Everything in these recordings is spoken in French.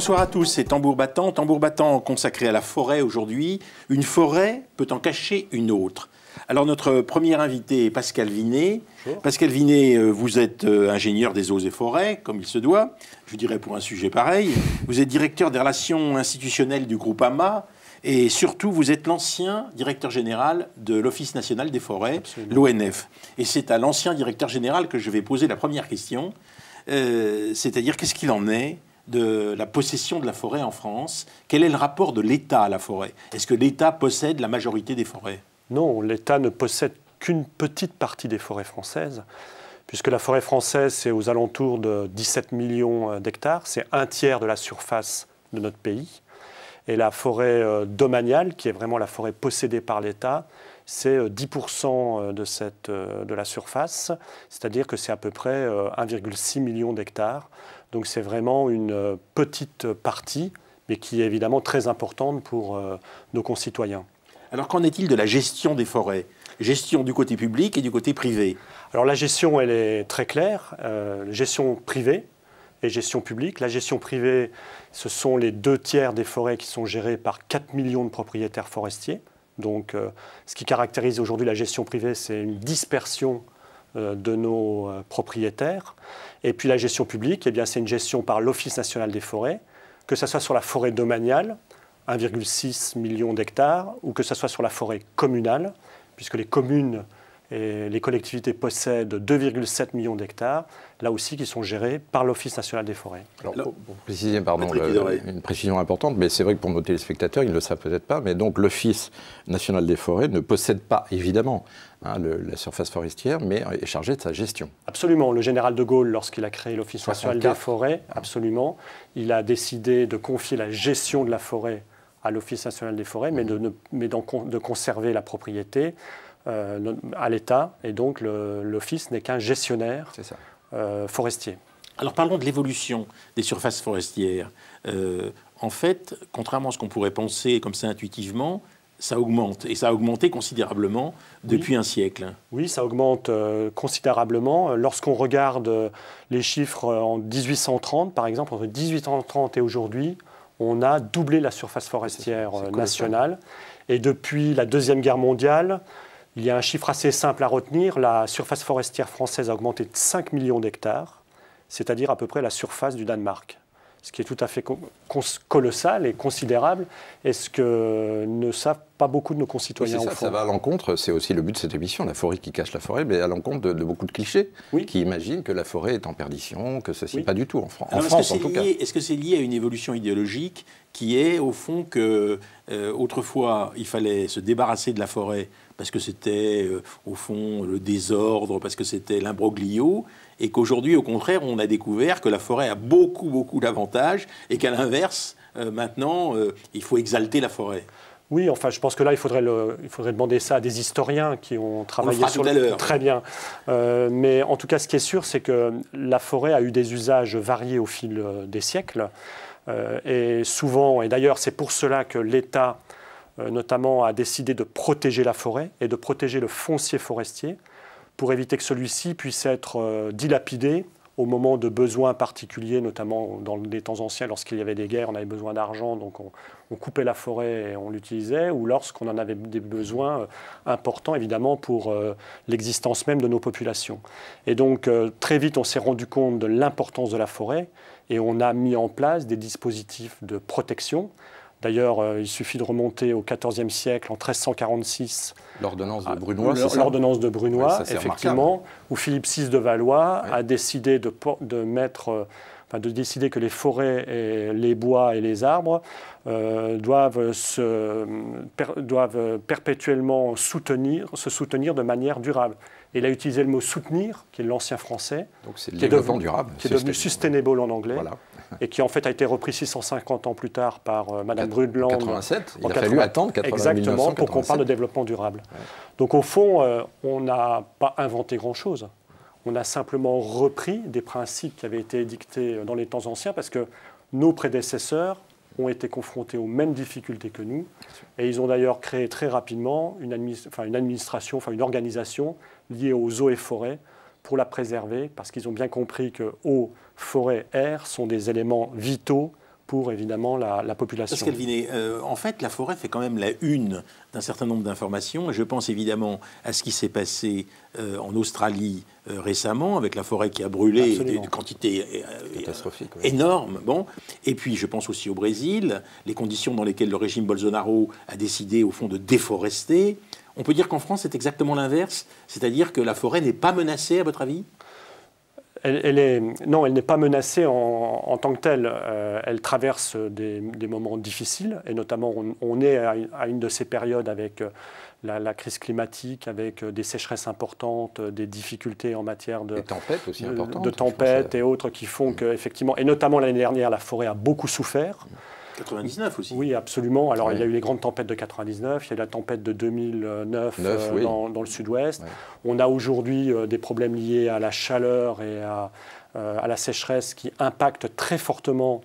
Bonsoir à tous, c'est Tambour battant. Tambour battant consacré à la forêt aujourd'hui. Une forêt peut en cacher une autre. Alors notre premier invité est Pascal Vinet. Pascal Vinet, euh, vous êtes euh, ingénieur des eaux et forêts, comme il se doit, je dirais pour un sujet pareil. Vous êtes directeur des relations institutionnelles du groupe AMA. Et surtout, vous êtes l'ancien directeur général de l'Office national des forêts, l'ONF. Et c'est à l'ancien directeur général que je vais poser la première question, euh, c'est-à-dire qu'est-ce qu'il en est de la possession de la forêt en France. Quel est le rapport de l'État à la forêt Est-ce que l'État possède la majorité des forêts Non, l'État ne possède qu'une petite partie des forêts françaises, puisque la forêt française, c'est aux alentours de 17 millions euh, d'hectares, c'est un tiers de la surface de notre pays. Et la forêt euh, domaniale, qui est vraiment la forêt possédée par l'État, c'est 10% euh, de, cette, de la surface, c'est-à-dire que c'est à peu près 1,6 million d'hectares. Donc c'est vraiment une euh, petite partie, mais qui est évidemment très importante pour euh, nos concitoyens. Alors qu'en est-il de la gestion des forêts Gestion du côté public et du côté privé Alors la gestion, elle est très claire. Euh, gestion privée et gestion publique. La gestion privée, ce sont les deux tiers des forêts qui sont gérées par 4 millions de propriétaires forestiers. Donc ce qui caractérise aujourd'hui la gestion privée, c'est une dispersion de nos propriétaires. Et puis la gestion publique, eh bien, c'est une gestion par l'Office national des forêts, que ce soit sur la forêt domaniale, 1,6 million d'hectares, ou que ce soit sur la forêt communale, puisque les communes et les collectivités possèdent 2,7 millions d'hectares, là aussi qui sont gérés par l'Office national des forêts. Alors, pardon, euh, une précision importante, mais c'est vrai que pour nos téléspectateurs, ils ne le savent peut-être pas, mais donc l'Office national des forêts ne possède pas, évidemment, Hein, la surface forestière, mais est chargé de sa gestion. Absolument. Le général de Gaulle, lorsqu'il a créé l'Office national des forêts, absolument, il a décidé de confier la gestion de la forêt à l'Office national des forêts, mais, de, mais de conserver la propriété euh, à l'État. Et donc l'Office n'est qu'un gestionnaire euh, forestier. Alors parlons de l'évolution des surfaces forestières. Euh, en fait, contrairement à ce qu'on pourrait penser comme ça intuitivement, ça augmente, et ça a augmenté considérablement depuis un siècle. Oui, ça augmente euh, considérablement. Euh, lorsqu'on regarde euh, les chiffres en 1830, par exemple, entre 1830 et aujourd'hui, on a doublé la surface forestière nationale. Et depuis la Deuxième Guerre mondiale, il y a un chiffre assez simple à retenir, la surface forestière française a augmenté de 5 millions d'hectares, c'est-à-dire à peu près la surface du Danemark ce qui est tout à fait colossal et considérable, est ce que ne savent pas beaucoup de nos concitoyens. Oui, ça, ça, va à l'encontre, c'est aussi le but de cette émission, la forêt qui cache la forêt, mais à l'encontre de, beaucoup de clichés qui imaginent que la forêt est en perdition, que ceci oui. pas du tout en, France, en Est-ce que c'est lié à une évolution idéologique qui est au fond que euh, autrefois il fallait se débarrasser de la forêt parce que c'était euh, au fond le désordre, parce que c'était l'imbroglio, et qu'aujourd'hui, au contraire, on a découvert que la forêt a beaucoup, beaucoup d'avantages et qu'à l'inverse, euh, maintenant, euh, il faut exalter la forêt. Oui, enfin, je pense que là, il faudrait, il faudrait demander ça à des historiens qui ont travaillé on sur le très bien. Euh, mais en tout cas, ce qui est sûr, c'est que la forêt a eu des usages variés au fil des siècles, et souvent, et d'ailleurs, c'est pour cela que l'État, notamment, a décidé de protéger la forêt et de protéger le foncier forestier pour éviter que celui-ci puisse être euh, dilapidé au moment de besoins particuliers, notamment dans les temps anciens, lorsqu'il y avait des guerres, on avait besoin d'argent, donc on, coupait la forêt et on l'utilisait, ou lorsqu'on en avait des besoins euh, importants, évidemment, pour euh, l'existence même de nos populations. Et donc, très vite, on s'est rendu compte de l'importance de la forêt, et on a mis en place des dispositifs de protection D'ailleurs, euh, il suffit de remonter au XIVe siècle, en 1346. L'ordonnance de Brunois. L'ordonnance de Brunois, effectivement, où Philippe VI de Valois a décidé de, mettre euh, de décider que les forêts, et les bois et les arbres euh, doivent, doivent perpétuellement soutenir, se soutenir de manière durable. il a utilisé le mot soutenir, qui est l'ancien français, Donc c'est qui, est devenu, durable, qui est devenu sustainable en anglais. Voilà et qui en fait a été repris 650 ans plus tard par euh, Madame En 87, il a fallu attendre Exactement, pour qu'on parle de développement durable. Donc au fond, euh, on n'a pas inventé grand-chose. On a simplement repris des principes qui avaient été édictés euh, dans les temps anciens parce que nos prédécesseurs ont été confrontés aux mêmes difficultés que nous. Et ils ont d'ailleurs créé très rapidement une, une administration, enfin une organisation liée aux eaux et forêts pour la préserver, parce qu'ils ont bien compris que eau, forêt, air sont des éléments vitaux pour évidemment la, population. Pascal Vinet, euh, en fait, la forêt fait quand même la une d'un certain nombre d'informations. Je pense évidemment à ce qui s'est passé euh, en Australie euh, récemment, avec la forêt qui a brûlé une quantité catastrophique, énorme. Bon. Et puis, je pense aussi au Brésil, les conditions dans lesquelles le régime Bolsonaro a décidé, au fond, de déforester. On peut dire qu'en France, c'est exactement l'inverse, c'est-à-dire que la forêt n'est pas menacée, à votre avis est, non, elle n'est pas menacée en, tant que telle. Euh, elle traverse des, moments difficiles, et notamment on, est à une, de ces périodes avec euh, la, crise climatique, avec euh, des sécheresses importantes, des difficultés en matière de tempêtes aussi importantes, de, tempêtes et autres qui font mm. qu'effectivement… effectivement, et notamment l'année dernière, la forêt a beaucoup souffert. Mm. 99 aussi. Oui, absolument. Alors, il y a eu les grandes tempêtes de 99, il y a la tempête de 2009 euh, dans, le sud-ouest. On a aujourd'hui euh, des problèmes liés à la chaleur et à, euh, la sécheresse qui impactent très fortement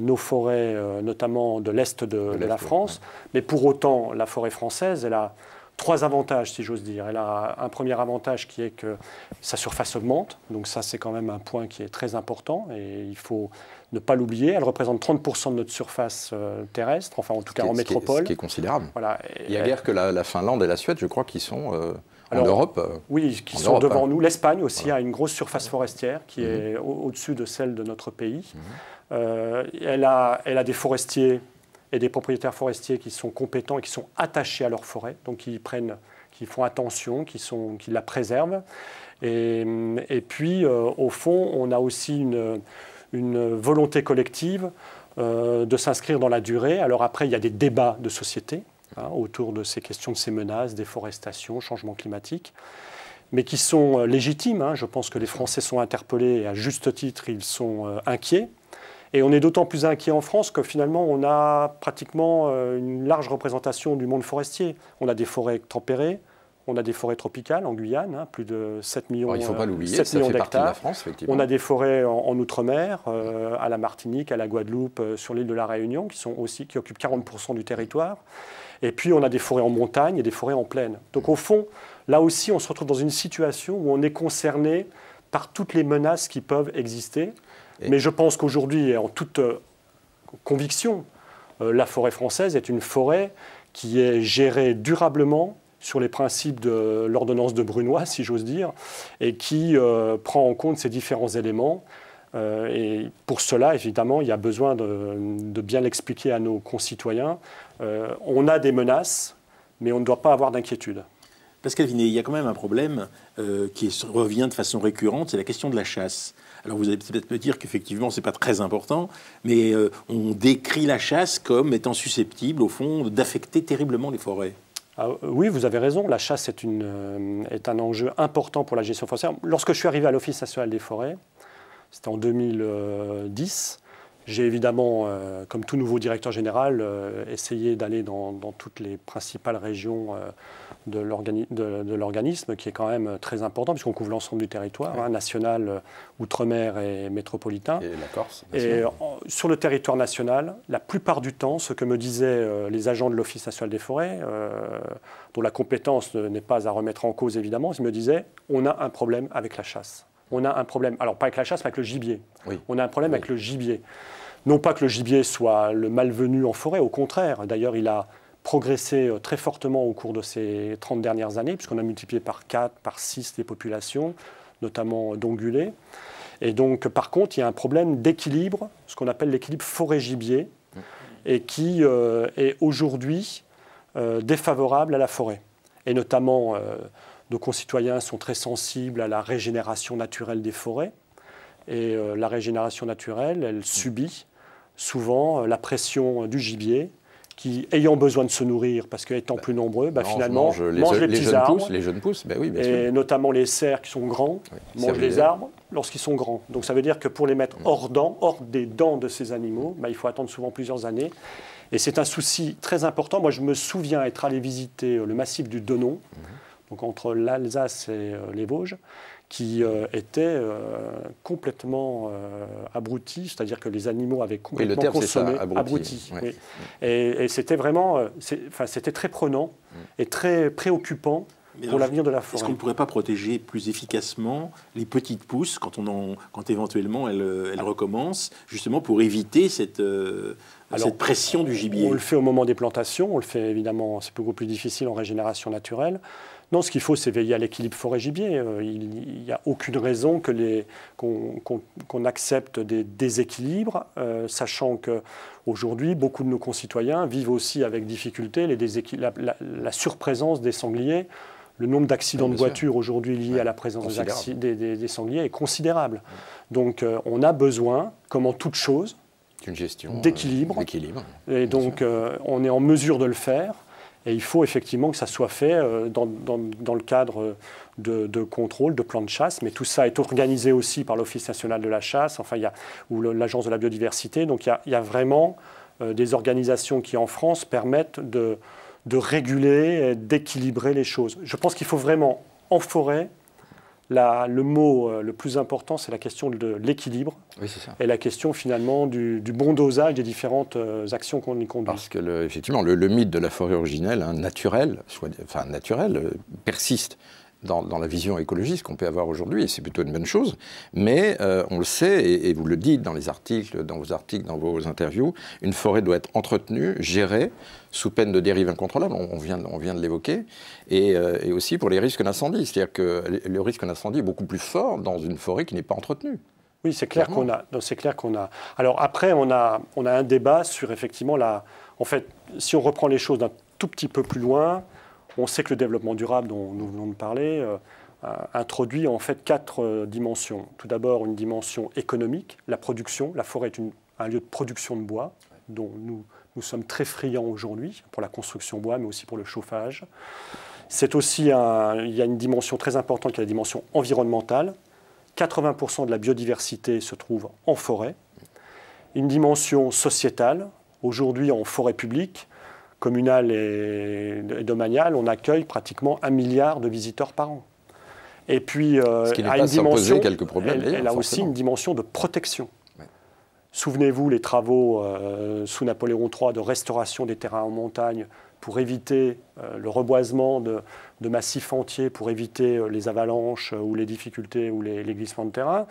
nos forêts, notamment de l'est de, de, la France. Mais pour autant, la forêt française, elle a trois avantages, si j'ose dire. Elle a un premier avantage qui est que sa surface augmente, donc ça c'est quand même un point qui est très important et il faut ne pas l'oublier. Elle représente 30% de notre surface euh, terrestre, enfin en tout cas en métropole. Ce qui est, considérable. Voilà. Il n'y a guère que la, Finlande et la Suède, je crois, qui sont euh, en Europe. Euh, oui, qui sont devant hein. nous. L'Espagne aussi a une grosse surface mmh. forestière qui est mmh. au-dessus de celle de notre pays. Mmh. elle, a, elle a des forestiers et des propriétaires forestiers qui sont compétents et qui sont attachés à leur forêt, donc qui prennent qui font attention, qui, sont, qui la préservent. Et, et puis, au fond, on a aussi une, une volonté collective euh, de s'inscrire dans la durée. Alors après, il y a des débats de société hein, autour de ces questions, de ces menaces, déforestation, changement climatique, mais qui sont euh, légitimes. Hein. Je pense que les Français sont interpellés et à juste titre, ils sont euh, inquiets. Et on est d'autant plus inquiets en France que finalement, on a pratiquement une large représentation du monde forestier. On a des forêts tempérées, on a des forêts tropicales en Guyane, hein, plus de 7 millions d'hectares. Il ne faut pas euh, l'oublier, ça fait partie de la France, effectivement. On a des forêts en, Outre-mer, euh, à la Martinique, à la Guadeloupe, euh, sur l'île de la Réunion, qui, sont aussi, qui occupent 40% du territoire. Et puis, on a des forêts en montagne et des forêts en plaine. Donc, au fond, là aussi, on se retrouve dans une situation où on est concerné par toutes les menaces qui peuvent exister. Mais je pense qu'aujourd'hui, et en toute conviction, la forêt française est une forêt qui est gérée durablement, sur les principes de l'ordonnance de Brunois, si j'ose dire, et qui euh, prend en compte ces différents éléments. Euh, et pour cela, évidemment, il y a besoin de, bien l'expliquer à nos concitoyens. Euh, on a des menaces, mais on ne doit pas avoir d'inquiétude. Pascal Vinet, il y a quand même un problème qui revient de façon récurrente, c'est la question de la chasse. Alors vous allez peut-être me dire qu'effectivement, ce n'est pas très important, mais on décrit la chasse comme étant susceptible, au fond, d'affecter terriblement les forêts. Ah, euh, oui, vous avez raison. La chasse euh, est, un enjeu important pour la gestion forestière. Lorsque je suis arrivé à l'Office national des forêts, c'était en 2010, j'ai évidemment, euh, comme tout nouveau directeur général, essayé d'aller dans, toutes les principales régions de l'organisme qui est quand même euh, très important puisqu'on couvre l'ensemble du territoire, hein, national, euh, outre-mer et métropolitain. Et la Corse. Et sur le territoire national, la plupart du temps, ce que me disaient euh, les agents de l'Office national des forêts, dont la compétence n'est pas à remettre en cause évidemment, ils me disaient on a un problème avec la chasse. On a un problème, alors pas avec la chasse, mais avec le gibier. On a un problème avec le gibier. Non pas que le gibier soit le malvenu en forêt, au contraire. D'ailleurs, il a progressé euh, très fortement au cours de ces 30 dernières années, puisqu'on a multiplié par 4, par 6 les populations, notamment euh, d'ongulés. Et donc, par contre, il y a un problème d'équilibre, ce qu'on appelle l'équilibre forêt-gibier, et qui euh, est aujourd'hui défavorable à la forêt. Et notamment, nos concitoyens sont très sensibles à la régénération naturelle des forêts. Et la régénération naturelle, elle subit souvent la pression du gibier, qui, ayant besoin de se nourrir, parce qu'étant bah, plus nombreux, bah, finalement, mangent les, petits arbres. Pousses, les jeunes pousses, bah et notamment les cerfs qui sont grands, mangent les arbres lorsqu'ils sont grands. Donc ça veut dire que pour les mettre mm. hors dents, hors des dents de ces animaux, il faut attendre souvent plusieurs années. Et c'est un souci très important. Moi, je me souviens être allé visiter euh, le massif du Denon, mm. donc entre l'Alsace et euh, les Vosges qui euh, était euh, complètement euh, abruti, c'est-à-dire que les animaux avaient complètement le consommé, abruti. Et, c'était vraiment, euh, c'était très prenant mm. et très préoccupant. pour l'avenir de la forêt. Est-ce qu'on ne pourrait pas protéger plus efficacement les petites pousses quand, on quand éventuellement elles, elles recommencent, justement pour éviter cette, cette pression du gibier On le fait au moment des plantations, on le fait évidemment, c'est beaucoup plus difficile en régénération naturelle. Non, ce qu'il faut, c'est veiller à l'équilibre forêt-gibier. Euh, il n'y a aucune raison que qu'on, accepte des déséquilibres, euh, sachant que aujourd'hui, beaucoup de nos concitoyens vivent aussi avec difficulté les la, surprésence des sangliers. Le nombre d'accidents de voiture aujourd'hui liés à la présence des, sangliers est considérable. Donc euh, on a besoin, comme en toute chose, d'équilibre. Et donc on est en mesure de le faire et il faut effectivement que ça soit fait euh, dans, le cadre de, contrôles, contrôle, de plans de chasse, mais tout ça est organisé aussi par l'Office national de la chasse, enfin, il ou l'Agence de la biodiversité. Donc il y a, vraiment euh, des organisations qui, en France, permettent de, de réguler, d'équilibrer les choses. Je pense qu'il faut vraiment, en forêt, le mot euh, le plus important, c'est la question de l'équilibre et la question finalement du, bon dosage des différentes euh, actions qu'on y conduit. Parce que effectivement, le, mythe de la forêt originelle, hein, naturelle, euh, persiste dans, la vision écologiste qu'on peut avoir aujourd'hui, et c'est plutôt une bonne chose. Mais euh, on le sait, et, vous le dites dans les articles, dans vos articles, dans vos interviews, une forêt doit être entretenue, gérée, sous peine de dérive incontrôlable, on, vient, on vient de l'évoquer, euh, et, aussi pour les risques d'incendie. C'est-à-dire que le risque d'incendie est beaucoup plus fort dans une forêt qui n'est pas entretenue. Oui, c'est clair qu'on a. C'est clair qu'on a. Alors après, on a, on a un débat sur effectivement la. En fait, si on reprend les choses d'un tout petit peu plus loin, on sait que le développement durable dont nous venons de parler euh, euh, introduit en fait quatre euh, dimensions. Tout d'abord, une dimension économique, la production. La forêt est un lieu de production de bois dont nous, sommes très friands aujourd'hui pour la construction bois, mais aussi pour le chauffage. C'est aussi il y a une dimension très importante qui est la dimension environnementale. 80% de la biodiversité se trouve en forêt. Une dimension sociétale. Aujourd'hui, en forêt publique, Communale et, domaniale, on accueille pratiquement un milliard de visiteurs par an. Et puis, euh, dimension, quelques problèmes, elle, a aussi une dimension de protection. Souvenez-vous les travaux euh, sous Napoléon III de restauration des terrains en montagne pour éviter euh, le reboisement de, massifs entiers, pour éviter les avalanches ou les difficultés ou les, glissements de terrain.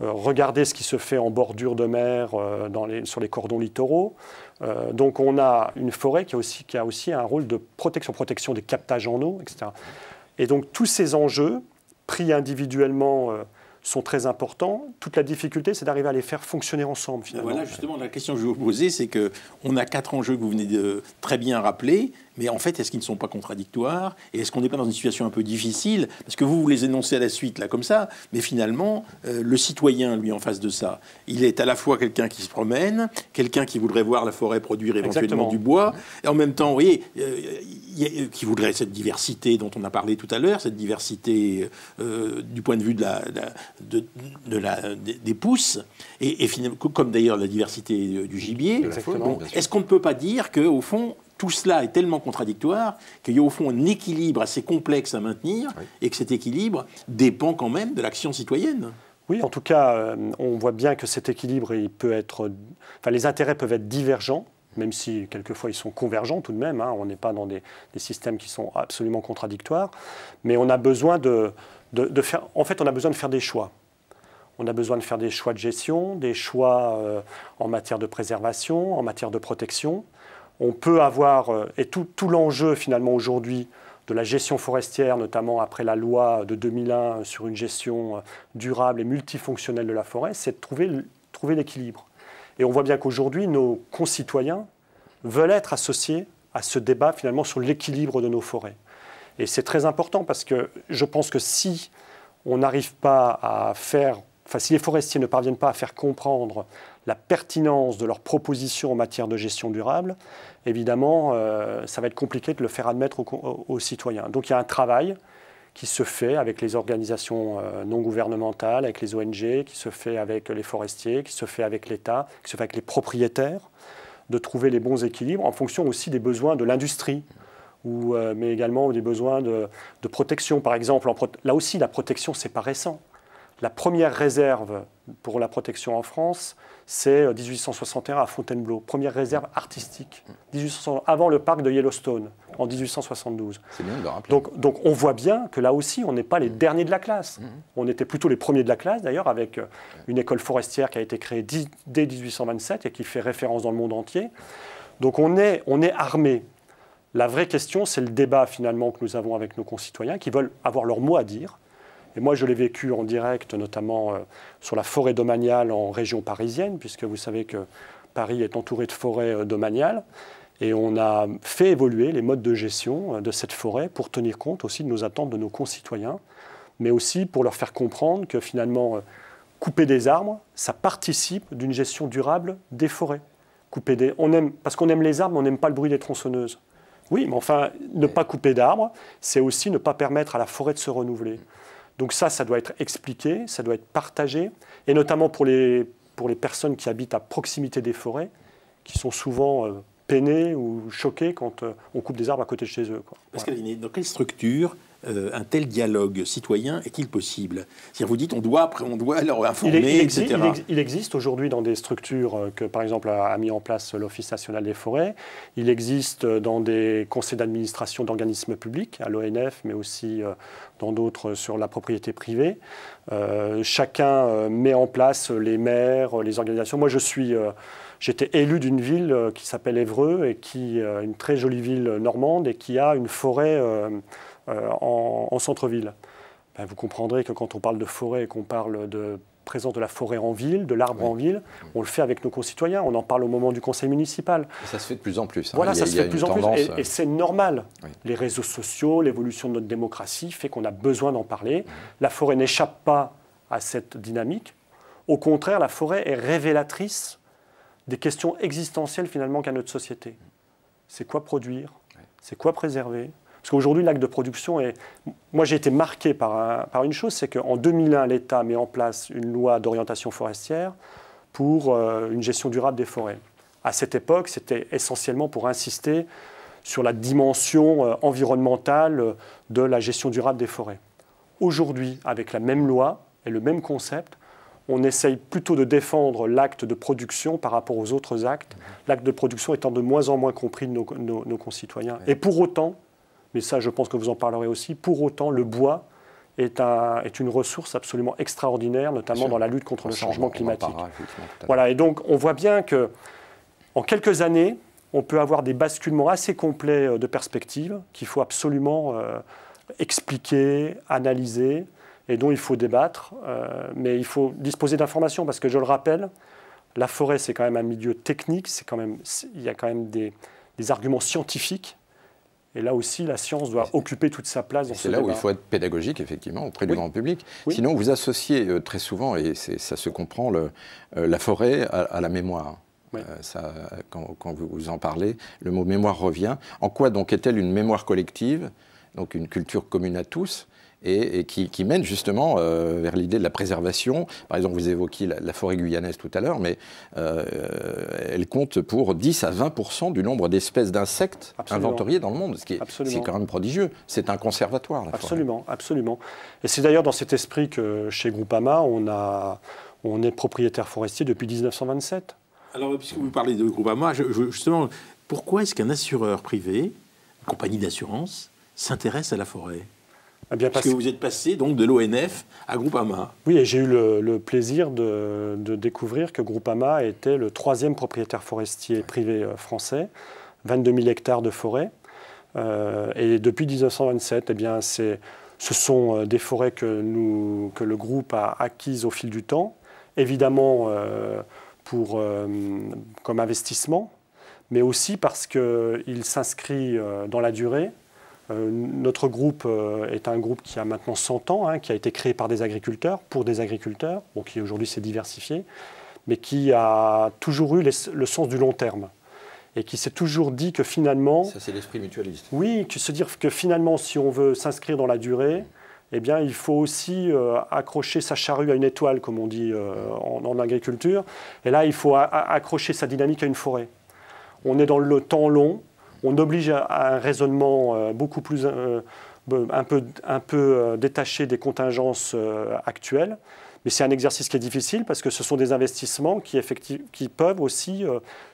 regardez ce qui se fait en bordure de mer dans les, sur les cordons littoraux. Euh, donc on a une forêt qui a, aussi, un rôle de protection, protection des captages en eau, etc. Et donc tous ces enjeux, pris individuellement, euh, sont très importants. Toute la difficulté, c'est d'arriver à les faire fonctionner ensemble, finalement. Voilà, justement, la question que je vais vous poser, c'est qu'on a quatre enjeux que vous venez de très bien rappeler mais en fait, est-ce qu'ils ne sont pas contradictoires Et est-ce qu'on n'est pas dans une situation un peu difficile Parce que vous, vous les énoncez à la suite, là, comme ça, mais finalement, euh, le citoyen, lui, en face de ça, il est à la fois quelqu'un qui se promène, quelqu'un qui voudrait voir la forêt produire éventuellement du bois, et en même temps, vous voyez, euh, euh, qui voudrait cette diversité dont on a parlé tout à l'heure, cette diversité du point de vue de la, de, la, des pousses, et, et comme d'ailleurs la diversité du gibier. est-ce qu'on ne peut pas dire qu'au fond, tout cela est tellement contradictoire qu'il y a au fond un équilibre assez complexe à maintenir et que cet équilibre dépend quand même de l'action citoyenne. Oui, en tout cas, euh, on voit bien que cet équilibre, peut être, enfin, les intérêts peuvent être divergents même si quelquefois ils sont convergents tout de même, hein. on n'est pas dans des, systèmes qui sont absolument contradictoires, mais on a besoin de, faire, en fait on a besoin de faire des choix. On a besoin de faire des choix de gestion, des choix euh, en matière de préservation, en matière de protection on peut avoir, euh, et tout, l'enjeu finalement aujourd'hui de la gestion forestière, notamment après la loi de 2001 sur une gestion euh, durable et multifonctionnelle de la forêt, c'est de trouver, trouver l'équilibre. Et on voit bien qu'aujourd'hui, nos concitoyens veulent être associés à ce débat finalement sur l'équilibre de nos forêts. Et c'est très important parce que je pense que si on n'arrive pas à faire, enfin si les forestiers ne parviennent pas à faire comprendre la pertinence de leurs propositions en matière de gestion durable, évidemment, euh, ça va être compliqué de le faire admettre aux, citoyens. Donc il y a un travail qui se fait avec les organisations euh, non gouvernementales, avec les ONG, qui se fait avec les forestiers, qui se fait avec l'État, qui se fait avec les propriétaires, de trouver les bons équilibres en fonction aussi des besoins de l'industrie. Euh, mais également des besoins de, protection. Par exemple, là aussi, la protection, ce n'est pas récent. La première réserve pour la protection en France, c'est 1861 euh, à Fontainebleau, première réserve artistique, avant le parc de Yellowstone, en 1872. C'est bien de le rappeler. Donc, on voit bien que là aussi, on n'est pas les mm. derniers de la classe. Mm. On était plutôt les premiers de la classe, d'ailleurs, avec euh, une école forestière qui a été créée dès 1827 et qui fait référence dans le monde entier. Donc on est, on est armé. La vraie question, c'est le débat finalement que nous avons avec nos concitoyens qui veulent avoir leur mot à dire et moi, je l'ai vécu en direct, notamment euh, sur la forêt domaniale en région parisienne, puisque vous savez que Paris est entouré de forêts euh, domaniales. Et on a fait évoluer les modes de gestion euh, de cette forêt pour tenir compte aussi de nos attentes de nos concitoyens, mais aussi pour leur faire comprendre que finalement, couper des arbres, ça participe d'une gestion durable des forêts. Couper des... Parce qu'on aime les arbres, on n'aime pas le bruit des tronçonneuses. Oui, mais enfin, ne pas couper d'arbres, c'est aussi ne pas permettre à la forêt de se renouveler. Donc ça, ça doit être expliqué, ça doit être partagé, et notamment pour les, personnes qui habitent à proximité des forêts, qui sont souvent euh, peinées ou choquées quand euh, on coupe des arbres à côté de chez eux. Quoi. Pascal dans quelle structure euh, un tel dialogue citoyen est-il possible vous dites, on doit, on doit leur informer, il, etc. Il, existe aujourd'hui dans des structures euh, que, par exemple, a, mis en place l'Office national des forêts. Il existe euh, dans des conseils d'administration d'organismes publics, à l'ONF, mais aussi dans d'autres sur la propriété privée. chacun met en place les maires, les organisations. Moi, je suis. J'étais élu d'une ville qui s'appelle Évreux et qui une très jolie ville normande et qui a une forêt euh, en, centre-ville. Ben, vous comprendrez que quand on parle de forêt et qu'on parle de présence de la forêt en ville, de l'arbre en ville. On le fait avec nos concitoyens. On en parle au moment du conseil municipal. Et ça se fait de plus en plus. Hein. Voilà, ça se fait de plus en plus. Et, euh, c'est normal. Les réseaux sociaux, l'évolution de notre démocratie fait qu'on a besoin d'en parler. La forêt n'échappe pas à cette dynamique. Au contraire, la forêt est révélatrice des questions existentielles finalement qu'a notre société. C'est quoi produire C'est quoi préserver parce qu'aujourd'hui, l'acte de production est. Moi, j'ai été marqué par, une chose c'est qu'en 2001, l'État met en place une loi d'orientation forestière pour euh, une gestion durable des forêts. À cette époque, c'était essentiellement pour insister sur la dimension euh, environnementale euh, de la gestion durable des forêts. Aujourd'hui, avec la même loi et le même concept, on essaye plutôt de défendre l'acte de production par rapport aux autres actes, l'acte de production étant de moins en moins compris de nos, concitoyens. Et pour autant, mais ça je pense que vous en parlerez aussi, pour autant le bois est, une ressource absolument extraordinaire, notamment dans la lutte contre le changement climatique. voilà, et donc on voit bien que en quelques années, on peut avoir des basculements assez complets euh, de perspectives qu'il faut absolument euh, expliquer, analyser et dont il faut débattre. Euh, mais il faut disposer d'informations parce que je le rappelle, la forêt c'est quand même un milieu technique, c'est quand même il y a quand même des arguments scientifiques et là aussi, la science doit occuper toute sa place dans ce débat. C'est là où il faut être pédagogique, effectivement, auprès du grand public. Sinon, vous associez euh, très souvent, et ça se comprend, euh, la forêt à, la mémoire. Euh, quand, quand, vous en parlez, le mot mémoire revient. En quoi donc est-elle une mémoire collective, donc une culture commune à tous et, qui, mène justement euh, vers l'idée de la préservation. Par exemple, vous évoquiez la, forêt guyanaise tout à l'heure, mais euh, euh, elle compte pour 10 à 20 du nombre d'espèces d'insectes inventoriées dans le monde, ce qui est, quand même prodigieux. C'est un conservatoire. La absolument, forêt. absolument. Et c'est d'ailleurs dans cet esprit que chez Groupama, on, a, on est propriétaire forestier depuis 1927. Alors, puisque vous parlez de Groupama, je, justement, pourquoi est-ce qu'un assureur privé, une compagnie d'assurance, s'intéresse à la forêt eh que vous êtes passé donc de l'ONF à Groupama. Oui, et j'ai eu le, plaisir de, découvrir que Groupama était le troisième propriétaire forestier privé euh, français, 22 000 hectares de forêt. Euh, et depuis 1927, eh bien, ce sont euh, des forêts que, le groupe a acquises au fil du temps, évidemment pour, comme investissement, mais aussi parce qu'il s'inscrit dans la durée euh, notre groupe euh, est un groupe qui a maintenant 100 ans, hein, qui a été créé par des agriculteurs, pour des agriculteurs, qui aujourd'hui s'est diversifié, mais qui a toujours eu le sens du long terme. Et qui s'est toujours dit que finalement. Ça, c'est l'esprit mutualiste. Oui, se dire que finalement, si on veut s'inscrire dans la durée, eh bien, il faut aussi euh, accrocher sa charrue à une étoile, comme on dit en, en, agriculture. Et là, il faut accrocher sa dynamique à une forêt. On est dans le temps long, on oblige à, un raisonnement euh, beaucoup plus euh, un peu, euh, détaché des contingences actuelles. Mais c'est un exercice qui est difficile parce que ce sont des investissements qui, peuvent aussi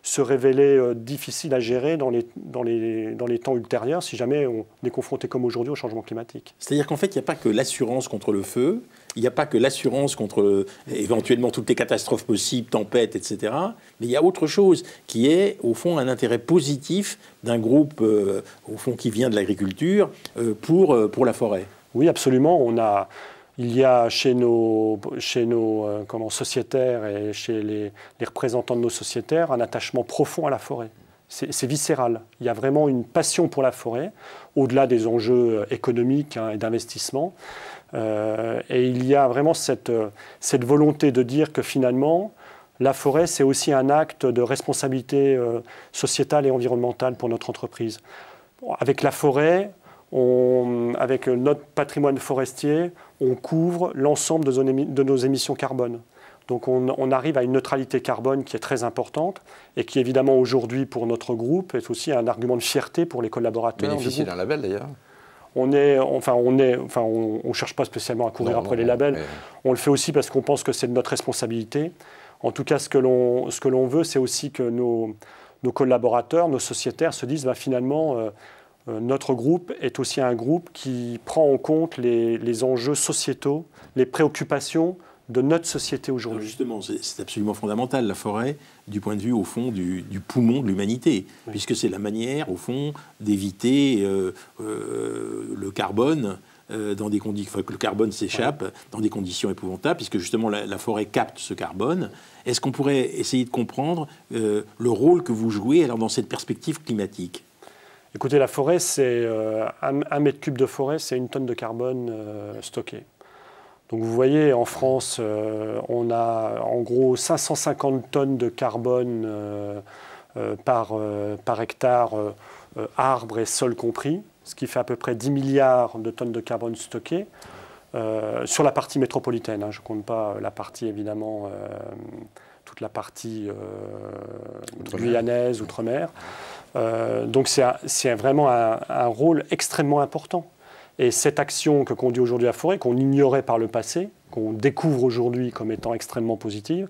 se révéler difficiles à gérer dans dans les temps ultérieurs si jamais on est confronté comme aujourd'hui au changement climatique. C'est-à-dire qu'en fait, il n'y a pas que l'assurance contre le feu, il n'y a pas que l'assurance contre euh, éventuellement toutes les catastrophes possibles, tempêtes, etc. Mais il y a autre chose qui est, au fond, un intérêt positif d'un groupe, euh, au fond, qui vient de l'agriculture euh, pour, pour la forêt. Oui, absolument. On a, il y a chez nos, chez nos comment, sociétaires et chez les, représentants de nos sociétaires un attachement profond à la forêt c'est viscéral. Il y a vraiment une passion pour la forêt, au-delà des enjeux économiques hein, et d'investissement. Euh, et il y a vraiment euh, cette, volonté de dire que finalement, la forêt, c'est aussi un acte de responsabilité euh, sociétale et environnementale pour notre entreprise. Avec la forêt, on, avec notre patrimoine forestier, on couvre l'ensemble de, de, nos émissions carbone. Donc on, arrive à une neutralité carbone qui est très importante et qui évidemment aujourd'hui pour notre groupe est aussi un argument de fierté pour les collaborateurs. Bénéficie d'un label d'ailleurs on est, enfin, on est, enfin, on, cherche pas spécialement à courir après les labels. On le fait aussi parce qu'on pense que c'est de notre responsabilité. En tout cas, ce que l'on, ce que l'on veut, c'est aussi que nos, collaborateurs, nos sociétaires se disent, bah, finalement, euh, euh, notre groupe est aussi un groupe qui prend en compte les, les enjeux sociétaux, les préoccupations de notre société aujourd'hui. Justement, c'est absolument fondamental, la forêt, du point de vue, au fond, du, poumon de l'humanité, puisque c'est la manière, au fond, d'éviter euh, euh, le carbone. Euh, dans des conditions, que le carbone s'échappe dans des conditions épouvantables, puisque justement la, forêt capte ce carbone. Est-ce qu'on pourrait essayer de comprendre le rôle que vous jouez alors dans cette perspective climatique Écoutez, la forêt, c'est un, un, mètre cube de forêt, c'est une tonne de carbone stockée. Donc vous voyez, en France, euh, on a en gros 550 tonnes de carbone euh, euh, par, hectare, arbre et sol compris, ce qui fait à peu près 10 milliards de tonnes de carbone stockées. sur la partie métropolitaine, hein. je ne compte pas la partie évidemment, toute la partie guyanaise, outre-mer. donc c'est vraiment un rôle extrêmement important et cette action que conduit aujourd'hui la forêt, qu'on ignorait par le passé, qu'on découvre aujourd'hui comme étant extrêmement positive,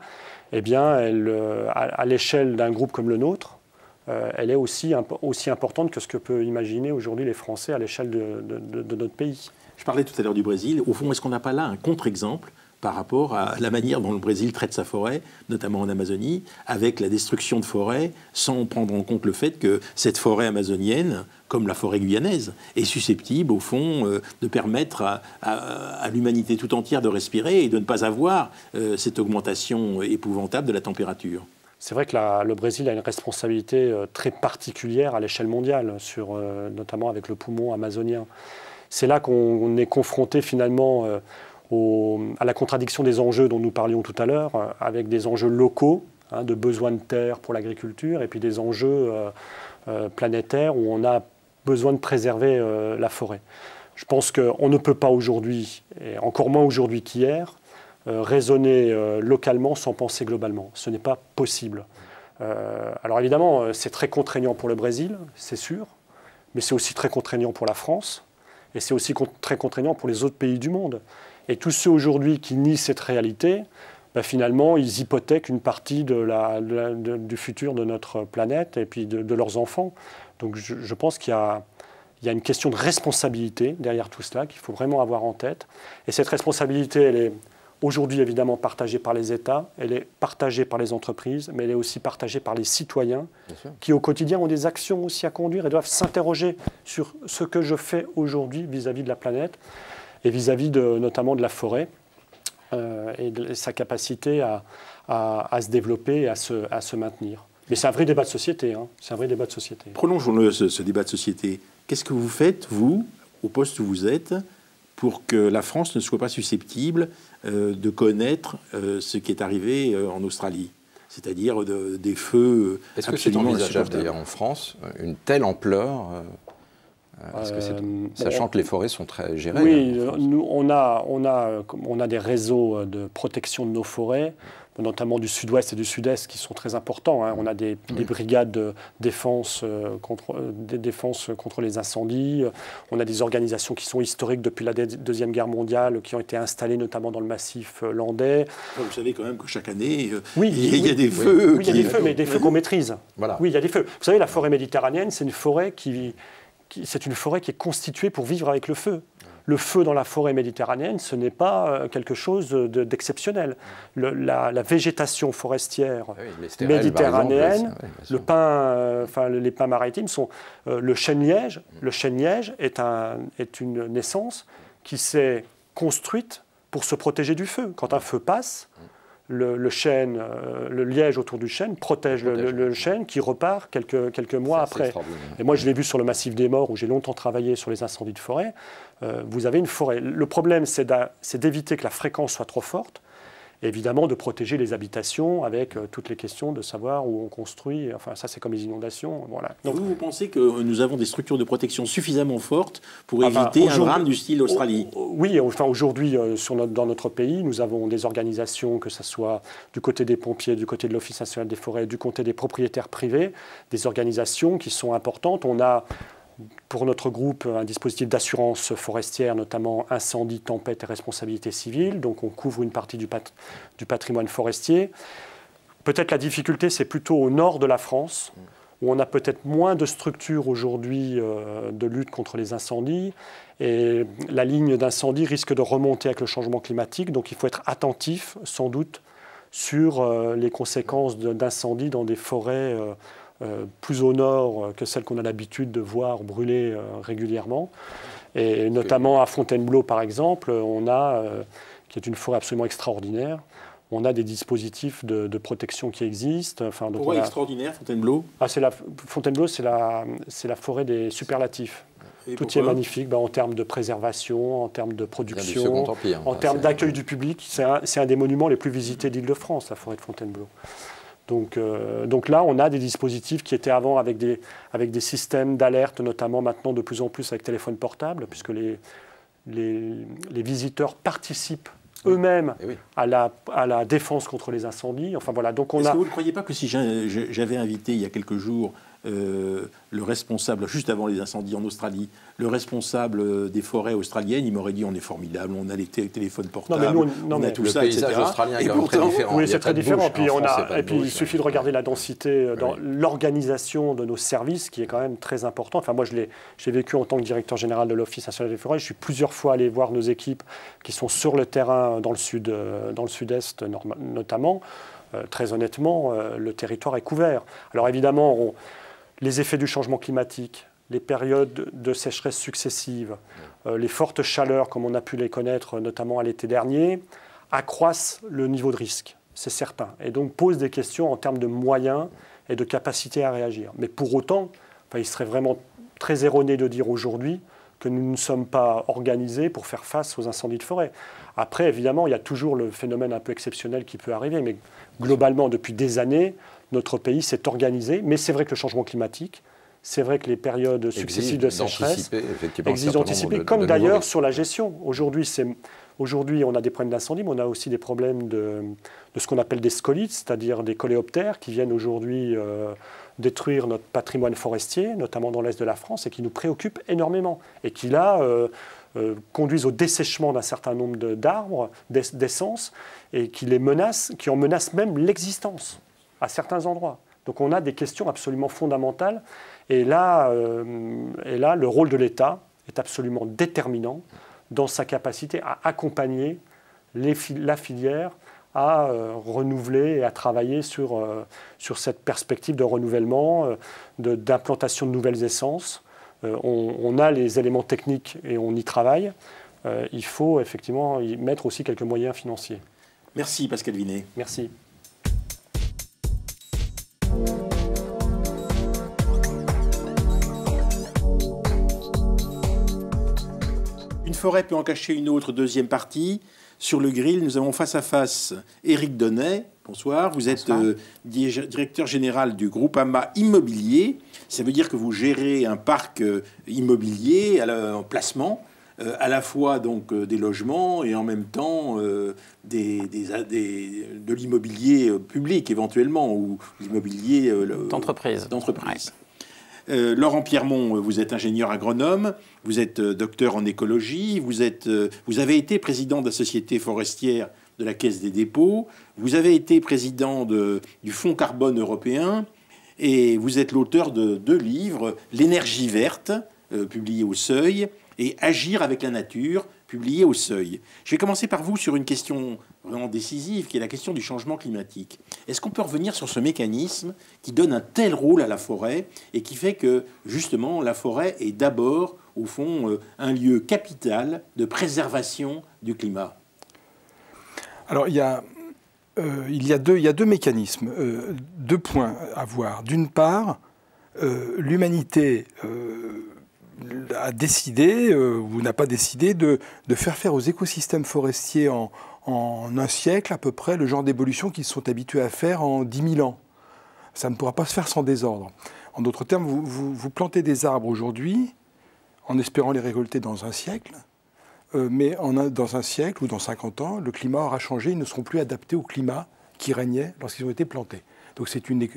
eh bien, elle, euh, à, l'échelle d'un groupe comme le nôtre, euh, elle est aussi, aussi importante que ce que peut imaginer aujourd'hui les Français à l'échelle de, de notre pays. Je parlais tout à l'heure du Brésil. Au fond, est-ce qu'on n'a pas là un contre-exemple par rapport à la manière dont le Brésil traite sa forêt, notamment en Amazonie, avec la destruction de forêts, sans prendre en compte le fait que cette forêt amazonienne, comme la forêt guyanaise, est susceptible, au fond, euh, de permettre à, l'humanité tout entière de respirer et de ne pas avoir euh, cette augmentation épouvantable de la température. C'est vrai que le Brésil a une responsabilité euh, très particulière à l'échelle mondiale, sur, notamment avec le poumon amazonien. C'est là qu'on est confronté finalement à la contradiction des enjeux dont nous parlions tout à l'heure, euh, avec des enjeux locaux, hein, de besoin de terre pour l'agriculture, et puis des enjeux euh, euh, planétaires où on a besoin de préserver la forêt. Je pense qu'on ne peut pas aujourd'hui, et encore moins aujourd'hui qu'hier, raisonner localement sans penser globalement. Ce n'est pas possible. alors évidemment, c'est très contraignant pour le Brésil, c'est sûr, mais c'est aussi très contraignant pour la France, et c'est aussi très contraignant pour les autres pays du monde. Et tous ceux aujourd'hui qui nient cette réalité, ben, finalement, ils hypothèquent une partie de la, du futur de notre planète et puis de, leurs enfants. Donc je, pense qu'il y a une question de responsabilité derrière tout cela qu'il faut vraiment avoir en tête. Et cette responsabilité, elle est aujourd'hui évidemment partagée par les États, elle est partagée par les entreprises, mais elle est aussi partagée par les citoyens qui au quotidien ont des actions aussi à conduire et doivent s'interroger sur ce que je fais aujourd'hui vis-à-vis de la planète et vis-à-vis de, notamment de la forêt euh, et, de, sa capacité à, à, se développer et à se, à se maintenir. Mais c'est un vrai débat de société. Hein. C'est un vrai débat de société. Prolongeons-le, ce, débat de société. Qu'est-ce que vous faites, vous, au poste où vous êtes, pour que la France ne soit pas susceptible euh, de connaître euh, ce qui est arrivé en Australie c'est-à-dire des feux. Est-ce que c'est envisageable d'ailleurs en France, une telle ampleur euh, sachant que les forêts sont très gérées. Oui, hein, nous, on, a, on, a, on a des réseaux euh, de protection de nos forêts notamment du sud-ouest et du sud-est, qui sont très importants. Hein. On a des, brigades de défense, euh, contre, des contre les incendies. On a des organisations qui sont historiques depuis la Deuxième Guerre mondiale, qui ont été installées notamment dans le massif landais. Vous savez quand même que chaque année, oui, il, y a, des feux. Oui, il y a des feux, mais des feux qu'on maîtrise. Voilà. Oui, il y a des feux. Vous savez, la forêt méditerranéenne, c'est une forêt qui c'est une forêt qui est constituée pour vivre avec le feu. Le feu dans la forêt méditerranéenne, ce n'est pas euh, quelque chose d'exceptionnel. la, végétation forestière ah méditerranéenne, euh, le les pins maritimes sont euh, le chêne-liège. Le chêne-liège est, est une naissance qui s'est construite pour se protéger du feu. Quand un feu passe, le, euh, le liège autour du chêne protège, le, chêne qui repart quelques, quelques mois après. Et moi, je l'ai vu sur le massif des morts où j'ai longtemps travaillé sur les incendies de forêt. Euh, vous avez une forêt. Le problème, c'est d'éviter que la fréquence soit trop forte évidemment, de protéger les habitations avec euh, toutes les questions de savoir où on construit. Enfin, ça, c'est comme les inondations. Voilà. Donc, vous, vous pensez que nous avons des structures de protection suffisamment fortes pour ah, éviter un drame du style Australie oh, oh, Oui, enfin, aujourd'hui, euh, dans notre pays, nous avons des organisations, que ce soit du côté des pompiers, du côté de l'Office national des forêts, du côté des propriétaires privés, des organisations qui sont importantes. On a pour notre groupe un dispositif d'assurance forestière, notamment incendie, tempête et responsabilité civile. Donc on couvre une partie du, patrimoine forestier. Peut-être la difficulté, c'est plutôt au nord de la France, où on a peut-être moins de structures aujourd'hui euh, de lutte contre les incendies. Et la ligne d'incendie risque de remonter avec le changement climatique. Donc il faut être attentif, sans doute, sur euh, les conséquences d'incendies dans des forêts. Euh, euh, plus au nord euh, que celle qu'on a l'habitude de voir brûler euh, régulièrement. Et notamment à Fontainebleau, par exemple, on a, qui est une forêt absolument extraordinaire, on a des dispositifs de, protection qui existent. Enfin, extraordinaire, Fontainebleau ah, la... Fontainebleau, c'est la... forêt des superlatifs. Tout y est magnifique bah, en termes de préservation, en termes de production, hein, en hein, termes d'accueil du public. C'est un, un, des monuments les plus visités d'Île-de-France, la forêt de Fontainebleau. Donc, euh, donc, là, on a des dispositifs qui étaient avant avec des, systèmes d'alerte, notamment maintenant de plus en plus avec téléphone portable, puisque les, visiteurs participent eux-mêmes eh à, la, défense contre les incendies. Enfin donc que vous ne croyez pas que si j'avais invité il y a quelques jours euh, le responsable, juste avant les incendies en Australie, le responsable euh, des forêts australiennes, il m'aurait dit on est formidable, on a les téléphones portables, non, mais a tout ça, etc. australien très différent. Oui, c'est très différent. et puis il suffit de regarder la densité euh, dans l'organisation de nos services, qui est quand même très important. Enfin, moi, je l'ai, j'ai vécu en tant que directeur général de l'Office national des forêts. Je suis plusieurs fois allé voir nos équipes qui sont sur le terrain dans le sud, dans le sud-est notamment. très honnêtement, le territoire est couvert. Alors évidemment, on, les effets du changement climatique, les périodes de sécheresse successives, euh, les fortes chaleurs comme on a pu les connaître notamment à l'été dernier, accroissent le niveau de risque, c'est certain, et donc posent des questions en termes de moyens et de capacité à réagir. Mais pour autant, il serait vraiment très erroné de dire aujourd'hui que nous ne sommes pas organisés pour faire face aux incendies de forêt. Après, évidemment, il y a toujours le phénomène un peu exceptionnel qui peut arriver, mais globalement, depuis des années, notre pays s'est organisé. Mais c'est vrai que le changement climatique, c'est vrai que les périodes successives de sécheresse existent anticipées, comme d'ailleurs sur la gestion. Aujourd'hui, aujourd'hui, on a des problèmes d'incendie, mais on a aussi des problèmes de, ce qu'on appelle des scolites, c'est-à-dire des coléoptères qui viennent aujourd'hui euh, détruire notre patrimoine forestier, notamment dans l'est de la France, et qui nous préoccupent énormément, et qui là euh, euh, conduisent au dessèchement d'un certain nombre d'arbres, d'essences, et qui les menacent, qui en menacent même l'existence à certains endroits. Donc on a des questions absolument fondamentales. Et là, euh, et là le rôle de l'État est absolument déterminant dans sa capacité à accompagner la filière à euh, renouveler et à travailler sur, euh, sur cette perspective de renouvellement, d'implantation de, nouvelles essences. On, on, a les éléments techniques et on y travaille. il faut effectivement y mettre aussi quelques moyens financiers. Merci Pascal Vinet. Merci. Une forêt peut en cacher une autre, deuxième partie. Sur le grill, nous avons face à face Éric Donnet. Bonsoir. Vous êtes euh, directeur général du groupe AMA Immobilier. Ça veut dire que vous gérez un parc euh, immobilier en placement. Euh, à la fois donc euh, des logements et en même temps euh, des, de l'immobilier public éventuellement ou l'immobilier d'entreprise. d'entreprise. Laurent Pierremont, vous êtes ingénieur agronome, vous êtes docteur en écologie, vous, êtes, vous, avez été président de la Société forestière de la Caisse des dépôts, vous avez été président de, du Fonds carbone européen, et vous êtes l'auteur de deux livres, L'énergie verte, publié au seuil, et Agir avec la nature, publié au seuil. Je vais commencer par vous sur une question vraiment décisive, qui est la question du changement climatique. Est-ce qu'on peut revenir sur ce mécanisme qui donne un tel rôle à la forêt et qui fait que, justement, la forêt est d'abord, au fond, euh, un lieu capital de préservation du climat Alors, il y a... Euh, il, y a deux, il y deux mécanismes, euh, deux points à voir. D'une part, l'humanité a décidé euh, ou n'a pas décidé de, faire faire aux écosystèmes forestiers en, un siècle à peu près le genre d'évolution qu'ils sont habitués à faire en 10 000 ans. Ça ne pourra pas se faire sans désordre. En d'autres termes, vous, plantez des arbres aujourd'hui en espérant les récolter dans un siècle, euh, mais dans un siècle ou dans 50 ans, le climat aura changé, ils ne seront plus adaptés au climat qui régnait lorsqu'ils ont été plantés. Donc c'est une,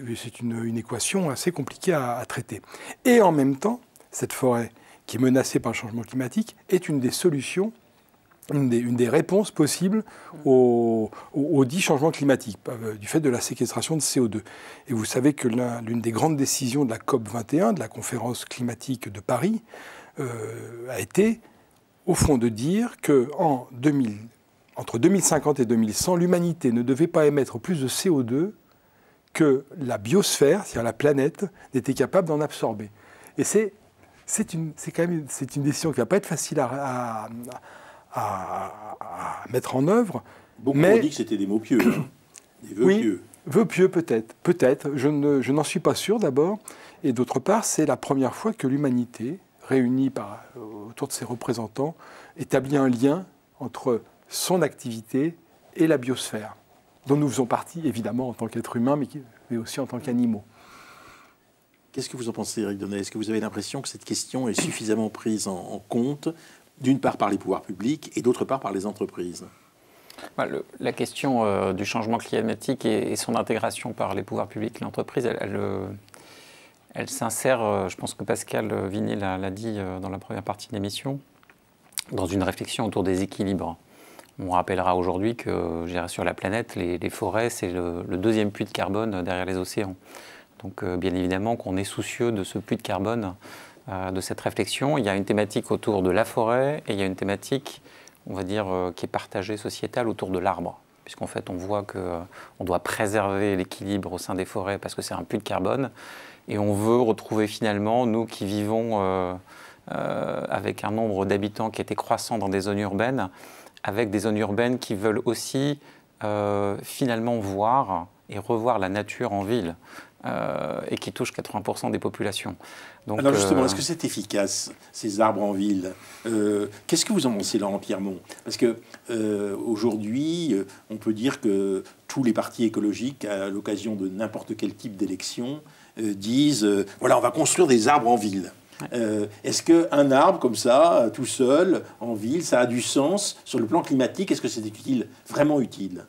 une, équation assez compliquée à traiter. Et en même temps, cette forêt qui est menacée par le changement climatique est une des solutions une des, réponses possibles aux, au dix changements climatiques, euh, du fait de la séquestration de CO2. Et vous savez que l'une des grandes décisions de la COP21, de la conférence climatique de Paris, euh, a été, au fond, de dire que 2000, entre 2050 et 2100, l'humanité ne devait pas émettre plus de CO2 que la biosphère, c'est-à-dire la planète, n'était capable d'en absorber. Et c'est c'est une, quand même une décision qui va pas être facile à, mettre en œuvre. Beaucoup ont dit que c'était des mots pieux, hein. des vœux oui, pieux. Vœux pieux peut-être, peut-être. Je, n'en suis pas sûr d'abord, et d'autre part, c'est la première fois que l'humanité, réunie par, autour de ses représentants, établit un lien entre son activité et la biosphère, dont nous faisons partie évidemment en tant qu'être humain, mais aussi en tant qu'animaux. Qu'est-ce que vous en pensez, Eric Donnet Est-ce que vous avez l'impression que cette question est suffisamment prise en, compte, d'une part par les pouvoirs publics et d'autre part par les entreprises bah, la question euh, du changement climatique et, son intégration par les pouvoirs publics et l'entreprise, elle, elle, euh, s'insère, euh, je pense que Pascal Vinet l'a dit dans la première partie de l'émission, dans une réflexion autour des équilibres. On rappellera aujourd'hui que sur la planète, les, forêts, c'est le, deuxième puits de carbone derrière les océans. Donc euh, bien évidemment qu'on est soucieux de ce puits de carbone, euh, de cette réflexion. Il y a une thématique autour de la forêt et il y a une thématique, on va dire, euh, qui est partagée sociétale autour de l'arbre puisqu'en fait on voit qu'on doit préserver l'équilibre au sein des forêts parce que c'est un puits de carbone, et on veut retrouver finalement, nous qui vivons avec un nombre d'habitants qui était croissant dans des zones urbaines, avec des zones urbaines qui veulent aussi finalement voir et revoir la nature en ville. Euh, et qui touche 80% des populations. Alors justement, euh, est-ce que c'est efficace, ces arbres en ville euh, Qu'est-ce que vous en pensez, Laurent Pierremont Parce que aujourd'hui, on peut dire que tous les partis écologiques, à l'occasion de n'importe quel type d'élection, disent, voilà, on va construire des arbres en ville. Est-ce qu'un arbre comme ça, tout seul, en ville, ça a du sens sur le plan climatique Est-ce que c'est utile, vraiment utile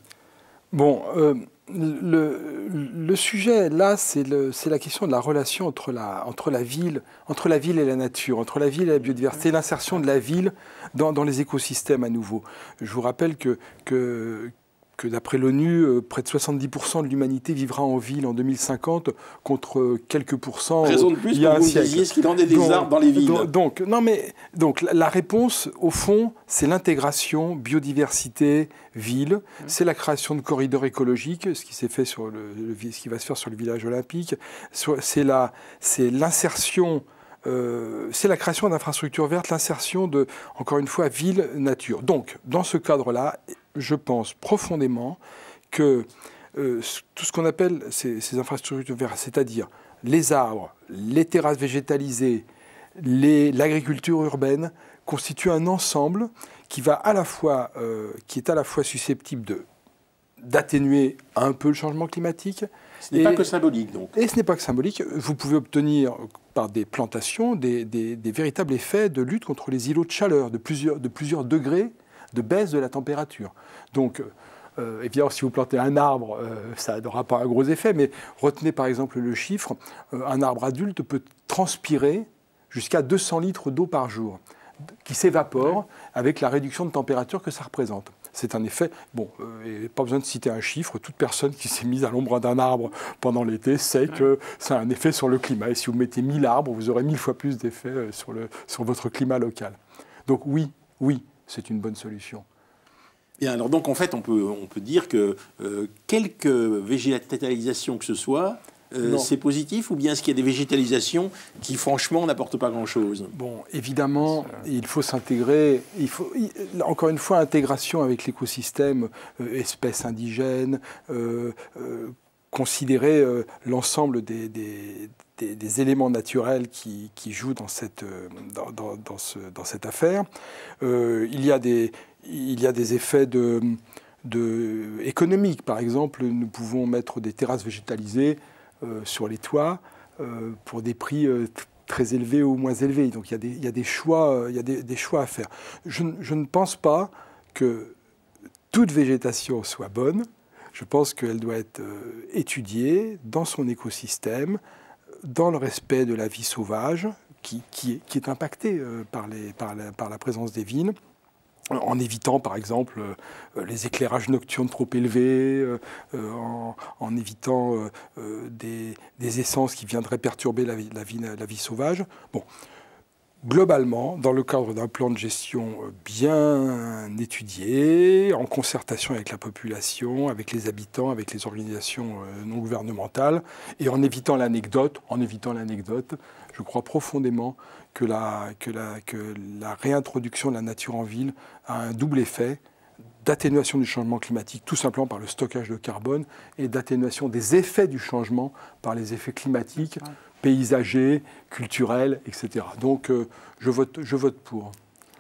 Bon, euh, le, sujet là, c'est la question de la relation entre la, entre, la ville, entre la ville et la nature, entre la ville et la biodiversité, l'insertion de la ville dans, les écosystèmes à nouveau. Je vous rappelle que que d'après l'ONU, euh, près de 70% de l'humanité vivra en ville en 2050 contre quelques pourcents euh, Raison de plus il y a un qu'il en est des arbres dans les villes. Donc, non mais, donc la réponse, au fond, c'est l'intégration biodiversité-ville, c'est la création de corridors écologiques, ce qui, s'est fait sur le, ce qui va se faire sur le village olympique, c'est l'insertion euh, c'est la création d'infrastructures vertes, l'insertion de, encore une fois, ville-nature. Donc, dans ce cadre-là, je pense profondément que euh, tout ce qu'on appelle ces, infrastructures vertes, c'est-à-dire les arbres, les terrasses végétalisées, l'agriculture urbaine, constitue un ensemble qui, va à la fois, euh, qui est à la fois susceptible d'atténuer un peu le changement climatique. Ce n'est pas que symbolique, donc. Et ce n'est pas que symbolique. Vous pouvez obtenir, par des plantations, des, des, véritables effets de lutte contre les îlots de chaleur de plusieurs, de plusieurs degrés de baisse de la température. Donc, euh, eh bien, si vous plantez un arbre, euh, ça n'aura pas un gros effet, mais retenez par exemple le chiffre, euh, un arbre adulte peut transpirer jusqu'à 200 litres d'eau par jour, qui s'évapore avec la réduction de température que ça représente. C'est un effet, bon, euh, pas besoin de citer un chiffre, toute personne qui s'est mise à l'ombre d'un arbre pendant l'été sait que ça a un effet sur le climat. Et si vous mettez 1000 arbres, vous aurez 1000 fois plus d'effet sur, sur votre climat local. Donc oui, oui, c'est une bonne solution. Bien, alors donc en fait, on peut, on peut dire que euh, quelque végétalisation que ce soit, euh, c'est positif ou bien est-ce qu'il y a des végétalisations qui franchement n'apportent pas grand-chose Bon, évidemment, il faut s'intégrer, encore une fois intégration avec l'écosystème, euh, espèces indigènes, considérer euh, l'ensemble des, éléments naturels qui, jouent dans cette, euh, dans, cette affaire. Euh, il, y a des, il y a des effets de, économiques. Par exemple, nous pouvons mettre des terrasses végétalisées sur les toits pour des prix très élevés ou moins élevés. Donc il y a des, choix, il des, choix à faire. je, ne pense pas que toute végétation soit bonne. Je pense qu'elle doit être euh, étudiée dans son écosystème, dans le respect de la vie sauvage qui, est, impactée euh, par, la, présence des vignes en évitant par exemple euh, les éclairages nocturnes trop élevés, en, évitant des, essences qui viendraient perturber la vie, la vie, sauvage. Bon, globalement, dans le cadre d'un plan de gestion euh, bien étudié, en concertation avec la population, avec les habitants, avec les organisations euh, non gouvernementales, et en évitant l'anecdote, en évitant l'anecdote, je crois profondément que la, que la réintroduction de la nature en ville a un double effet d'atténuation du changement climatique, tout simplement par le stockage de carbone, et d'atténuation des effets du changement par les effets climatiques, paysager, culturel, etc. Donc euh, je, vote, je vote pour.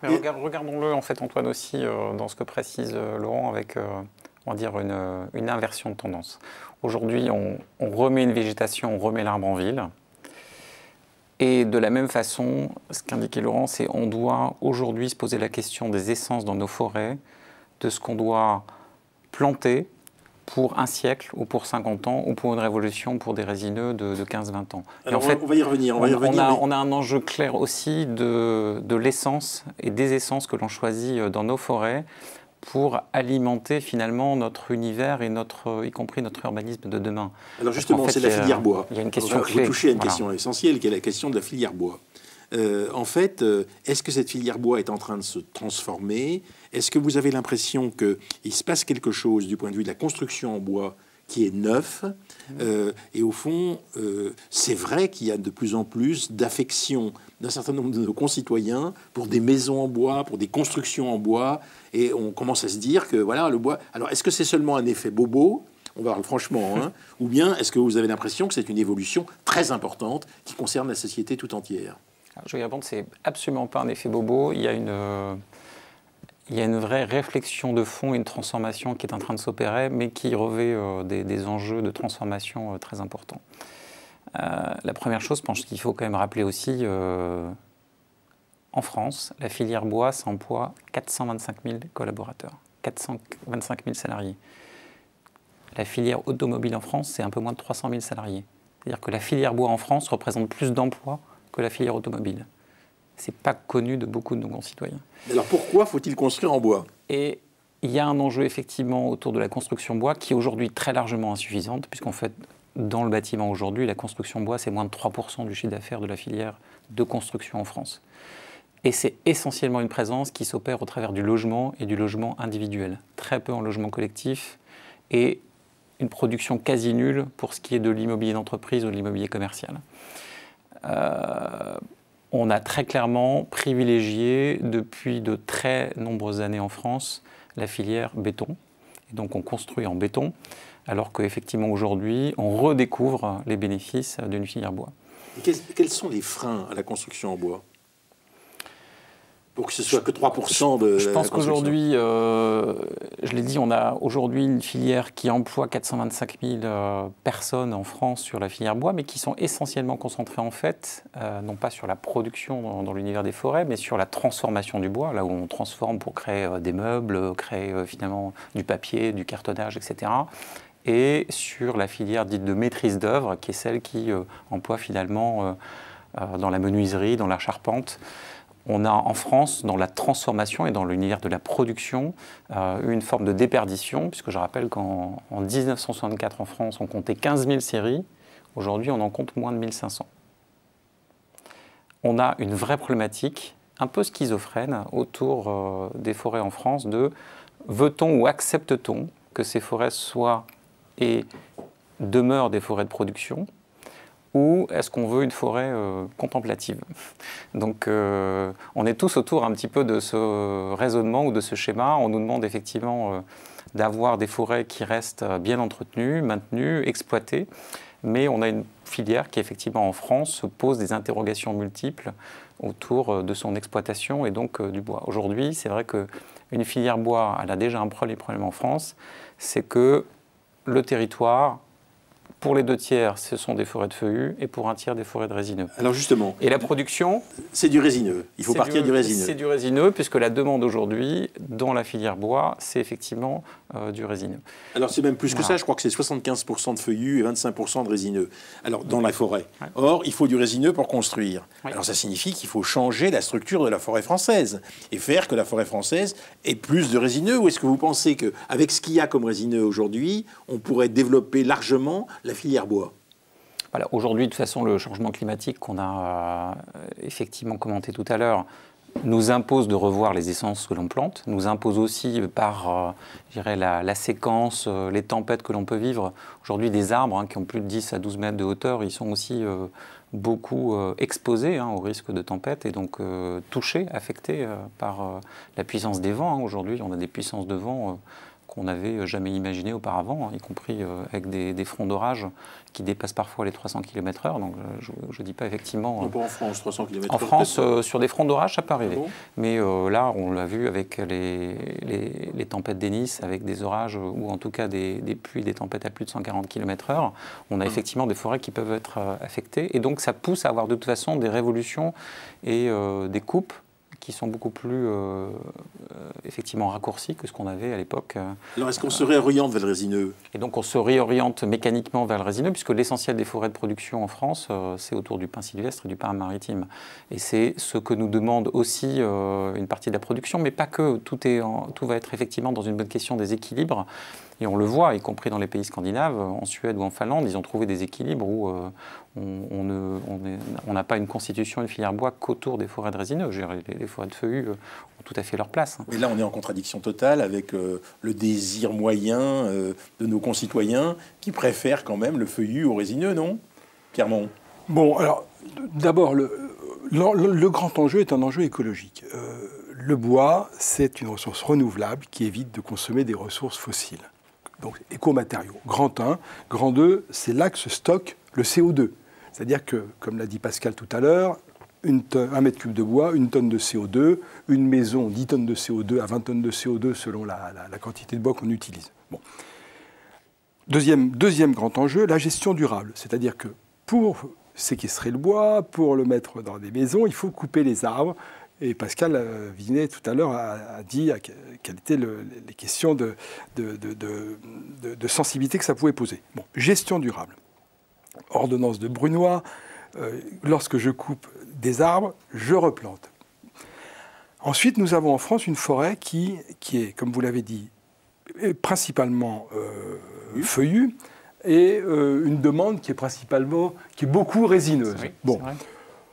Regardons-le en fait, Antoine, aussi euh, dans ce que précise euh, Laurent avec on va dire une, inversion de tendance. Aujourd'hui, on, remet une végétation, on remet l'arbre en ville. Et de la même façon, ce qu'indiquait Laurent, c'est on doit aujourd'hui se poser la question des essences dans nos forêts, de ce qu'on doit planter pour un siècle ou pour 50 ans ou pour une révolution pour des résineux de, 15-20 ans. en on, fait, on va y revenir. On, a, un enjeu clair aussi de, l'essence et des essences que l'on choisit euh, dans nos forêts pour alimenter finalement notre univers et notre, euh, y compris notre urbanisme de demain. Alors justement, c'est la filière bois. Il y a une question Vous à une question essentielle qui est la question de la filière bois. Euh, en fait, est-ce que cette filière bois est en train de se transformer est-ce que vous avez l'impression qu'il se passe quelque chose du point de vue de la construction en bois qui est neuf. Mmh. Euh, et au fond, euh, c'est vrai qu'il y a de plus en plus d'affection d'un certain nombre de nos concitoyens pour des maisons en bois, pour des constructions en bois. Et on commence à se dire que voilà, le bois. Alors, est-ce que c'est seulement un effet bobo on va franchement, hein, ou bien est-ce que vous avez l'impression que c'est une évolution très importante qui concerne la société tout entière Je vais répondre, c'est absolument pas un effet bobo. Il y a une, euh, il y a une vraie réflexion de fond une transformation qui est en train de s'opérer, mais qui revêt euh, des, enjeux de transformation euh, très importants. Euh, la première chose, je pense qu'il faut quand même rappeler aussi, en France, la filière bois, s'emploie emploie 425 000 collaborateurs, 425 000 salariés. La filière automobile en France, c'est un peu moins de 300 000 salariés. C'est-à-dire que la filière bois en France représente plus d'emplois que la filière automobile. C'est pas connu de beaucoup de nos concitoyens. Alors pourquoi faut-il construire en bois Et il y a un enjeu effectivement autour de la construction bois qui est aujourd'hui très largement insuffisante, puisqu'en fait, dans le bâtiment aujourd'hui, la construction bois, c'est moins de 3% du chiffre d'affaires de la filière de construction en France. Et c'est essentiellement une présence qui s'opère au travers du logement et du logement individuel. Très peu en logement collectif et une production quasi nulle pour ce qui est de l'immobilier d'entreprise ou de l'immobilier commercial. Euh, on a très clairement privilégié depuis de très nombreuses années en France la filière béton. Et donc on construit en béton, alors qu'effectivement aujourd'hui on redécouvre les bénéfices d'une filière bois. quels sont les freins à la construction en bois pour que ce soit que 3% de. Je pense qu'aujourd'hui, euh, je l'ai dit, on a aujourd'hui une filière qui emploie 425 000 euh, personnes en France sur la filière bois, mais qui sont essentiellement concentrées en fait, euh, non pas sur la production dans l'univers des forêts, mais sur la transformation du bois, là où on transforme pour créer des meubles, créer finalement du papier, du cartonnage, etc. Et sur la filière dite de maîtrise d'œuvre, qui est celle qui emploie finalement dans la menuiserie, dans la charpente on a en France, dans la transformation et dans l'univers de la production, euh, une forme de déperdition, puisque je rappelle qu'en 1964 en France, on comptait 15 000 séries, aujourd'hui on en compte moins de 500. On a une vraie problématique, un peu schizophrène, autour euh, des forêts en France, de veut-on ou accepte-t-on que ces forêts soient et demeurent des forêts de production, ou est-ce qu'on veut une forêt euh, contemplative Donc euh, on est tous autour un petit peu de ce raisonnement ou de ce schéma. On nous demande effectivement euh, d'avoir des forêts qui restent bien entretenues, maintenues, exploitées, mais on a une filière qui effectivement en France se pose des interrogations multiples autour de son exploitation et donc du bois. Aujourd'hui, c'est vrai qu'une filière bois, elle a déjà un problème en France, c'est que le territoire pour les deux tiers, ce sont des forêts de feuillus et pour un tiers, des forêts de résineux. Alors justement. Et la production C'est du résineux. Il faut partir du, résineux. C'est du résineux puisque la demande aujourd'hui dans la filière bois, c'est effectivement euh, du résineux. Alors c'est même plus que ça. Je crois que c'est 75% de feuillus et 25% de résineux. Alors dans la forêt. Or, il faut du résineux pour construire. Alors ça signifie qu'il faut changer la structure de la forêt française et faire que la forêt française ait plus de résineux. Ou est-ce que vous pensez qu'avec ce qu'il y a comme résineux aujourd'hui, on pourrait développer largement la filière bois Aujourd'hui, de toute façon, le changement climatique qu'on a euh, effectivement commenté tout à l'heure, nous impose de revoir les essences que l'on plante, nous impose aussi par euh, la, la, séquence, euh, les tempêtes que l'on peut vivre. Aujourd'hui, des arbres hein, qui ont plus de 10 à 12 mètres de hauteur, ils sont aussi beaucoup exposés hein, au risque de tempête et donc touchés, affectés par la puissance des vents. Hein. Aujourd'hui, on a des puissances de vent qu'on n'avait jamais imaginé auparavant, hein, y compris euh, avec des, fronts d'orage qui dépassent parfois les 300 km/h. Donc euh, je ne dis pas effectivement. Euh, en France, 300 km/h. En France, sur des fronts d'orage, ça peut arriver. Ah Mais là, on l'a vu avec les, les, les tempêtes d'Ennis, avec des orages ou en tout cas des, pluies, des tempêtes à plus de 140 km/h. On a ah. effectivement des forêts qui peuvent être affectées. Et donc ça pousse à avoir de toute façon des révolutions et des coupes qui sont beaucoup plus euh, euh, effectivement raccourcis que ce qu'on avait à l'époque. Euh, Alors est-ce qu'on se réoriente vers le résineux Et donc on se réoriente mécaniquement vers le résineux puisque l'essentiel des forêts de production en France, c'est autour du pin sylvestre et du pin maritime. Et c'est ce que nous demande aussi une partie de la production, mais pas que. Tout, est en, tout va être effectivement dans une bonne question des équilibres et on le voit, y compris dans les pays scandinaves, en Suède ou en Finlande, ils ont trouvé des équilibres où euh, on n'a pas une constitution, une filière bois qu'autour des forêts de résineux. Les, forêts de feuillus euh, ont tout à fait leur place. Mais hein. là, on est en contradiction totale avec euh, le désir moyen de nos concitoyens qui préfèrent quand même le feuillu au résineux, non Pierre Pierremont Bon, alors, d'abord, le, grand enjeu est un enjeu écologique. le bois, c'est une ressource renouvelable qui évite de consommer des ressources fossiles donc écomatériaux. Grand 1, grand 2, c'est là que se stocke le CO2. C'est-à-dire que, comme l'a dit Pascal tout à l'heure, un mètre cube de bois, une tonne de CO2, une maison, 10 tonnes de CO2 à 20 tonnes de CO2 selon la, quantité de bois qu'on utilise. Bon. Deuxième, deuxième grand enjeu, la gestion durable. C'est-à-dire que pour séquestrer le bois, pour le mettre dans des maisons, il faut couper les arbres, et Pascal euh, Vinet, tout à l'heure, a, dit quelles étaient les questions de, de, sensibilité que ça pouvait poser. Bon, gestion durable. Ordonnance de Brunois, euh, lorsque je coupe des arbres, je replante. Ensuite, nous avons en France une forêt qui, qui est, comme vous l'avez dit, principalement euh, feuillue et une demande qui est principalement, qui est beaucoup résineuse. bon.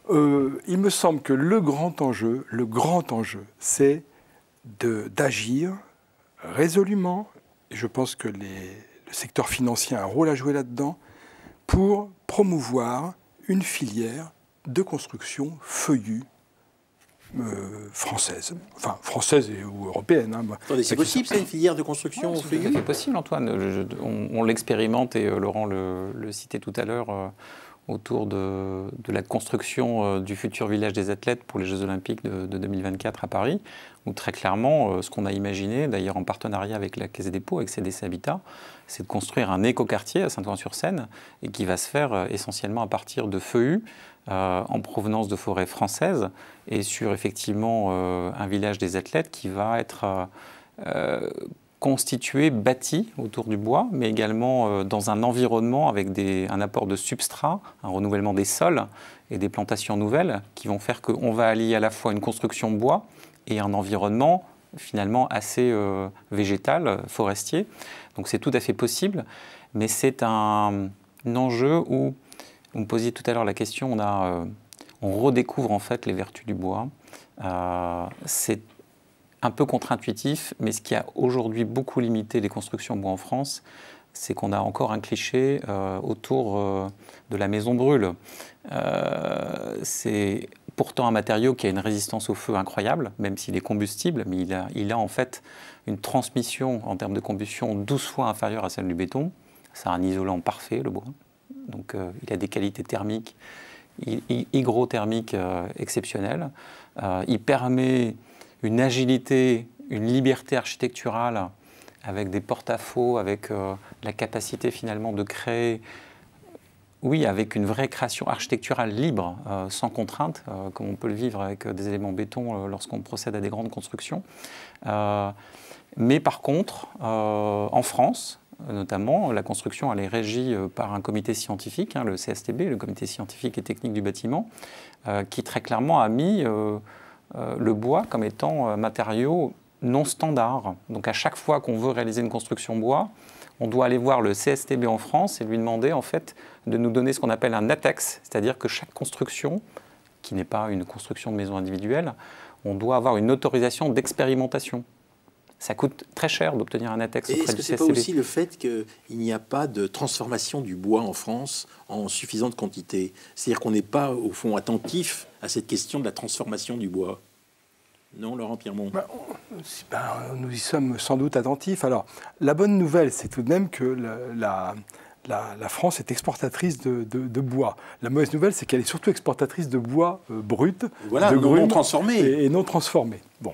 Euh, il me semble que le grand enjeu, le grand enjeu, c'est d'agir résolument, et je pense que le secteur financier a un rôle à jouer là-dedans, pour promouvoir une filière de construction feuillue euh, française, enfin française ou européenne. Hein, c'est possible, c'est une filière de construction feuillue ?– C'est possible, Antoine. on, l'expérimente et euh, Laurent le, citait tout à l'heure autour de, la construction euh, du futur village des athlètes pour les Jeux Olympiques de, 2024 à Paris, où très clairement, euh, ce qu'on a imaginé, d'ailleurs en partenariat avec la Caisse des dépôts, avec CDC Habitat, c'est de construire un écoquartier à Saint-Ouen-sur-Seine, et qui va se faire euh, essentiellement à partir de feuillus, en provenance de forêts françaises, et sur effectivement un village des athlètes qui va être constitué, bâti autour du bois, mais également euh, dans un environnement avec un apport de substrat, un renouvellement des sols et des plantations nouvelles qui vont faire qu'on va allier à la fois une construction bois et un environnement finalement assez euh, végétal, forestier. Donc c'est tout à fait possible, mais c'est un, enjeu où, vous me posiez tout à l'heure la question, on, euh, redécouvre en fait les vertus du bois. c'est un peu contre-intuitif, mais ce qui a aujourd'hui beaucoup limité les constructions bois en France, c'est qu'on a encore un cliché euh, autour euh, de la maison brûle. Euh, c'est pourtant un matériau qui a une résistance au feu incroyable, même s'il est combustible, mais il a, en fait une transmission en termes de combustion 12 fois inférieure à celle du béton. C'est un isolant parfait, le bois. Donc il a des qualités thermiques, hygrothermiques exceptionnelles. il permet une agilité, une liberté architecturale avec des porte-à-faux, avec euh, la capacité finalement de créer, oui, avec une vraie création architecturale libre, euh, sans contrainte, euh, comme on peut le vivre avec des éléments béton lorsqu'on procède à des grandes constructions. mais par contre, en France, notamment, la construction elle est régie par un comité scientifique, hein, le CSTB, le comité scientifique et technique du bâtiment, qui très clairement a mis euh, le bois comme étant euh, matériau non standard. Donc à chaque fois qu'on veut réaliser une construction bois, on doit aller voir le CSTB en France et lui demander en fait de nous donner ce qu'on appelle un ATEX, c'est-à-dire que chaque construction, qui n'est pas une construction de maison individuelle, on doit avoir une autorisation d'expérimentation ça coûte très cher d'obtenir un ATEX auprès est-ce que ce n'est pas aussi le fait qu'il n'y a pas de transformation du bois en France en suffisante quantité C'est-à-dire qu'on n'est pas, au fond, attentif à cette question de la transformation du bois non, Laurent Piermont bah, Nous y sommes sans doute attentifs. Alors, la bonne nouvelle, c'est tout de même que la, France est exportatrice de, bois. La mauvaise nouvelle, c'est qu'elle est surtout exportatrice de bois euh, brut, de grumes non transformé. et non transformé. Bon.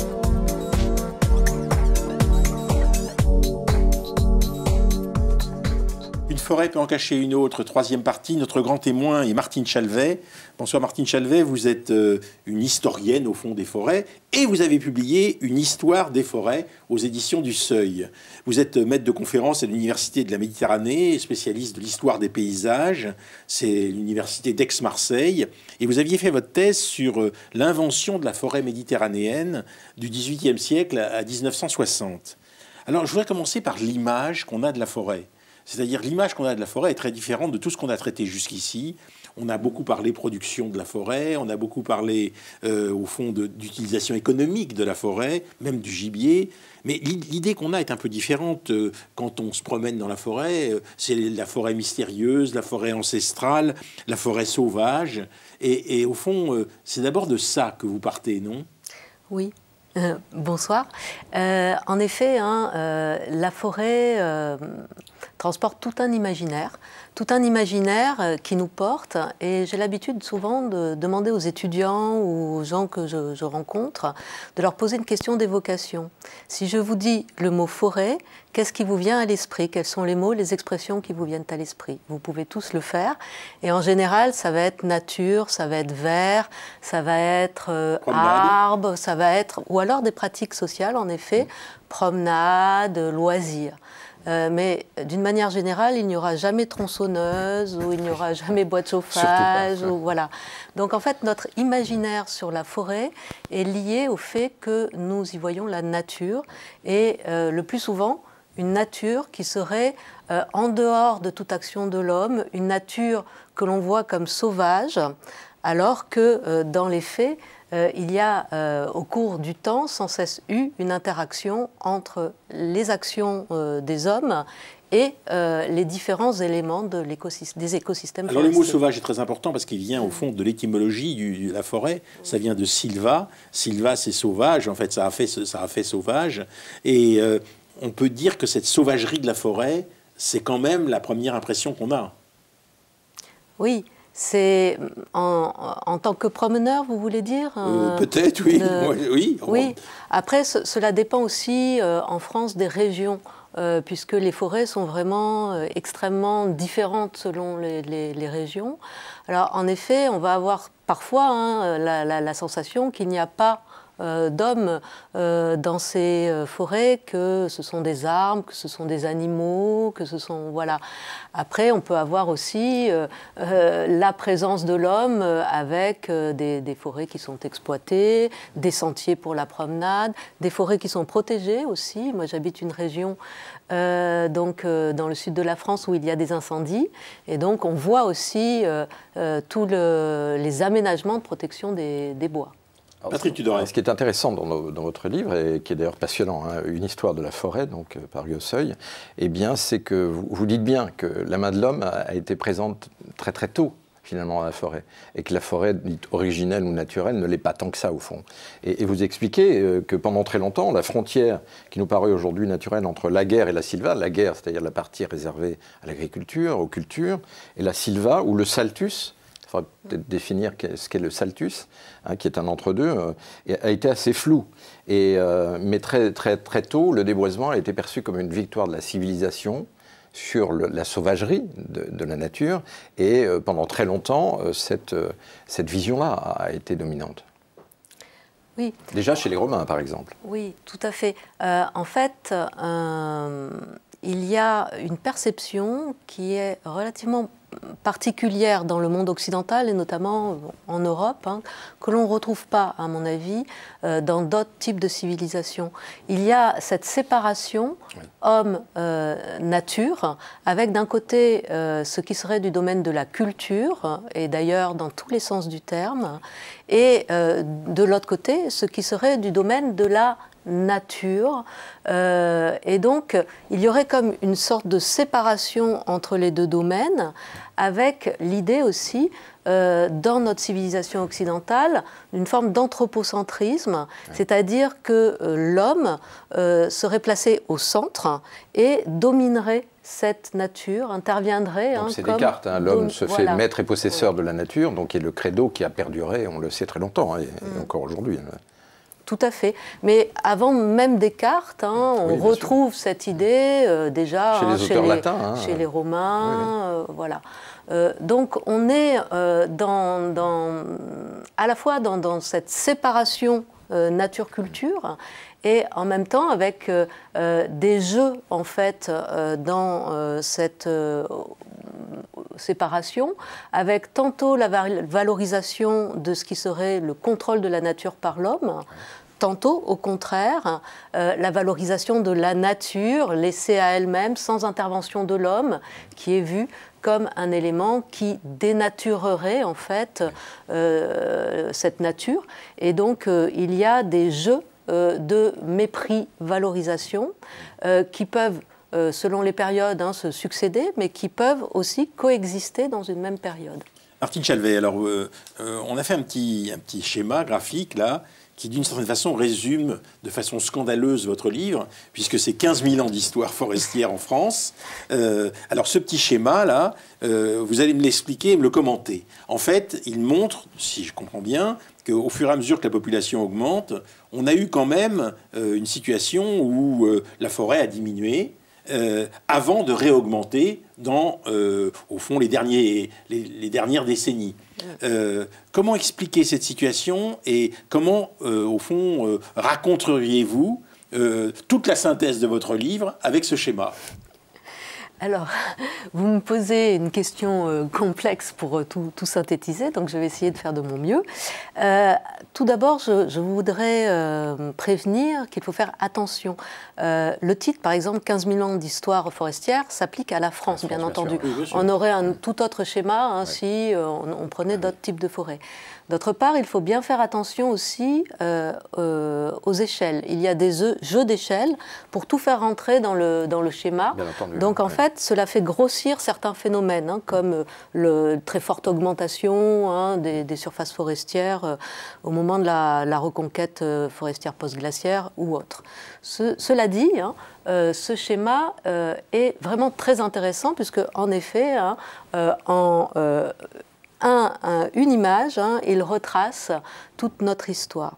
forêt peut en cacher une autre. Troisième partie, notre grand témoin est Martine Chalvet. Bonsoir Martine Chalvet, vous êtes euh, une historienne au fond des forêts et vous avez publié Une histoire des forêts aux éditions du Seuil. Vous êtes euh, maître de conférence à l'Université de la Méditerranée, spécialiste de l'histoire des paysages. C'est l'Université d'Aix-Marseille. Et vous aviez fait votre thèse sur euh, l'invention de la forêt méditerranéenne du XVIIIe siècle à 1960. Alors je voudrais commencer par l'image qu'on a de la forêt. C'est-à-dire l'image qu'on a de la forêt est très différente de tout ce qu'on a traité jusqu'ici. On a beaucoup parlé production de la forêt, on a beaucoup parlé euh, au fond d'utilisation économique de la forêt, même du gibier. Mais l'idée qu'on a est un peu différente euh, quand on se promène dans la forêt. Euh, c'est la forêt mystérieuse, la forêt ancestrale, la forêt sauvage. Et, au fond, c'est d'abord de ça que vous partez, non Oui. bonsoir. en effet, hein, la forêt transporte tout un imaginaire, tout un imaginaire euh, qui nous porte. Et j'ai l'habitude souvent de demander aux étudiants ou aux gens que je, rencontre de leur poser une question d'évocation. Si je vous dis le mot forêt, qu'est-ce qui vous vient à l'esprit Quels sont les mots, les expressions qui vous viennent à l'esprit Vous pouvez tous le faire. Et en général, ça va être nature, ça va être vert, ça va être euh, arbre, ça va être... Ou alors des pratiques sociales, en effet, promenade, loisirs. Euh, mais d'une manière générale, il n'y aura jamais tronçonneuse ou il n'y aura jamais bois de chauffage. voilà. Donc en fait, notre imaginaire sur la forêt est lié au fait que nous y voyons la nature et euh, le plus souvent une nature qui serait euh, en dehors de toute action de l'homme, une nature que l'on voit comme sauvage, alors que dans les faits, euh, il y a euh, au cours du temps sans cesse eu une interaction entre les actions euh, des hommes et les différents éléments des écosystèmes. Alors le mot sauvage est très important parce qu'il vient au fond de l'étymologie de la forêt. Ça vient de silva. Silva, c'est sauvage. En fait, ça fait, ça a fait sauvage. Et on peut dire que cette sauvagerie de la forêt, c'est quand même la première impression qu'on a. Oui. C'est en, tant que promeneur, vous voulez dire euh, euh, Peut-être, oui. oui. oui. Après, cela dépend aussi euh, en France des régions, puisque les forêts sont vraiment extrêmement différentes selon les, régions. Alors, en effet, on va avoir parfois hein, la, sensation qu'il n'y a pas euh, d'hommes euh, dans ces euh, forêts, que ce sont des arbres, que ce sont des animaux, que ce sont voilà. Après, on peut avoir aussi la présence de l'homme avec des, forêts qui sont exploitées, des sentiers pour la promenade, des forêts qui sont protégées aussi. Moi, j'habite une région donc dans le sud de la France où il y a des incendies et donc on voit aussi tous les aménagements de protection des bois. Patrick Ce qui est intéressant dans, votre livre, et qui est d'ailleurs passionnant, hein, Une histoire de la forêt, donc euh, par Yosseuil, eh bien, c'est que vous, dites bien que la main de l'homme a, été présente très très tôt finalement dans la forêt, et que la forêt dite originelle ou naturelle ne l'est pas tant que ça au fond. Et, vous expliquez euh, que pendant très longtemps, la frontière qui nous paraît aujourd'hui naturelle entre la guerre et la sylva, la guerre c'est-à-dire la partie réservée à l'agriculture, aux cultures, et la sylva ou le saltus, faudrait peut-être définir ce qu'est le Saltus, hein, qui est un entre-deux, euh, a été assez flou. Et, euh, mais très, très, très tôt, le déboisement a été perçu comme une victoire de la civilisation sur la sauvagerie de, la nature, et euh, pendant très longtemps, cette, cette vision-là a été dominante. Oui. Déjà chez les Romains, par exemple. Oui, tout à fait. en fait, il y a une perception qui est relativement particulière dans le monde occidental et notamment en Europe, hein, que l'on ne retrouve pas, à mon avis, euh, dans d'autres types de civilisations. Il y a cette séparation homme-nature, euh, avec d'un côté euh, ce qui serait du domaine de la culture, et d'ailleurs dans tous les sens du terme, et de l'autre côté ce qui serait du domaine de la nature. Euh, et donc, il y aurait comme une sorte de séparation entre les deux domaines, avec l'idée aussi, euh, dans notre civilisation occidentale, d'une forme d'anthropocentrisme, c'est-à-dire que euh, l'homme serait placé au centre et dominerait cette nature interviendrait. Hein, c'est Descartes, hein. l'homme se fait maître et possesseur de la nature, donc c'est le credo qui a perduré, on le sait très longtemps, hein, et mm. encore aujourd'hui. Hein. Tout à fait. Mais avant même Descartes, cartes, hein, on retrouve cette idée euh, déjà hein, hein. chez, les, Romains, euh, voilà. Euh, donc on est dans, à la fois dans, dans cette séparation nature-culture et en même temps avec des jeux en fait dans cette séparation, avec tantôt la valorisation de ce qui serait le contrôle de la nature par l'homme, Tantôt, au contraire, euh, la valorisation de la nature laissée à elle-même sans intervention de l'homme, qui est vue comme un élément qui dénaturerait en fait euh, cette nature. Et donc, euh, il y a des jeux de mépris-valorisation qui peuvent selon les périodes, hein, se succéder, mais qui peuvent aussi coexister dans une même période. Martine Chalvet, alors on a fait un petit schéma graphique là qui d'une certaine façon résume de façon scandaleuse votre livre, puisque c'est 15 000 ans d'histoire forestière en France. Euh, alors ce petit schéma-là, euh, vous allez me l'expliquer et me le commenter. En fait, il montre, si je comprends bien, qu'au fur et à mesure que la population augmente, on a eu quand même euh, une situation où la forêt a diminué, euh, avant de réaugmenter dans, euh, au fond, les, derniers, les, dernières décennies. Euh, comment expliquer cette situation et comment, au fond, raconteriez-vous toute la synthèse de votre livre avec ce schéma alors, vous me posez une question euh, complexe pour euh, tout, synthétiser, donc je vais essayer de faire de mon mieux. Euh, tout d'abord, je, voudrais prévenir qu'il faut faire attention. le titre, par exemple, 15 000 ans d'histoire forestière, s'applique à la France, bien, entendu. on aurait un tout autre schéma hein, si on, prenait d'autres types de forêts. D'autre part, il faut bien faire attention aussi euh, euh, aux échelles. Il y a des jeux d'échelles pour tout faire rentrer dans le, dans le schéma. Donc en fait, cela fait grossir certains phénomènes, hein, comme euh, la très forte augmentation hein, des, surfaces forestières au moment de la, reconquête forestière post-glaciaire ou autre. cela dit, hein, ce schéma est vraiment très intéressant puisque en effet, en une image, hein, il retrace toute notre histoire.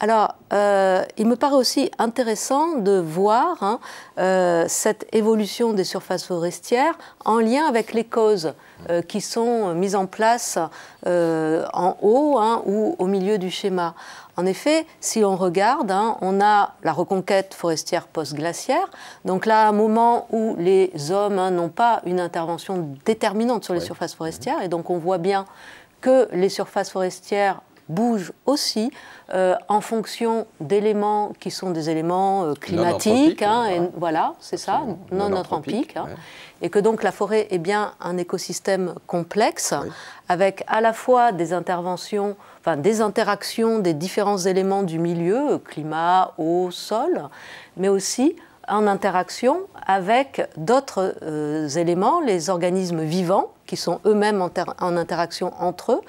Alors, euh, il me paraît aussi intéressant de voir hein, euh, cette évolution des surfaces forestières en lien avec les causes euh, qui sont mises en place en haut hein, ou au milieu du schéma. En effet, si on regarde, hein, on a la reconquête forestière post-glaciaire, donc là, un moment où les hommes hein, n'ont pas une intervention déterminante sur les surfaces forestières, et donc on voit bien que les surfaces forestières bougent aussi euh, en fonction d'éléments qui sont des éléments euh, climatiques, hein, et, voilà, c'est ça, non, non et que donc la forêt est bien un écosystème complexe, avec à la fois des interventions, enfin des interactions des différents éléments du milieu, climat, eau, sol, mais aussi en interaction avec d'autres euh, éléments, les organismes vivants, qui sont eux-mêmes en interaction entre eux,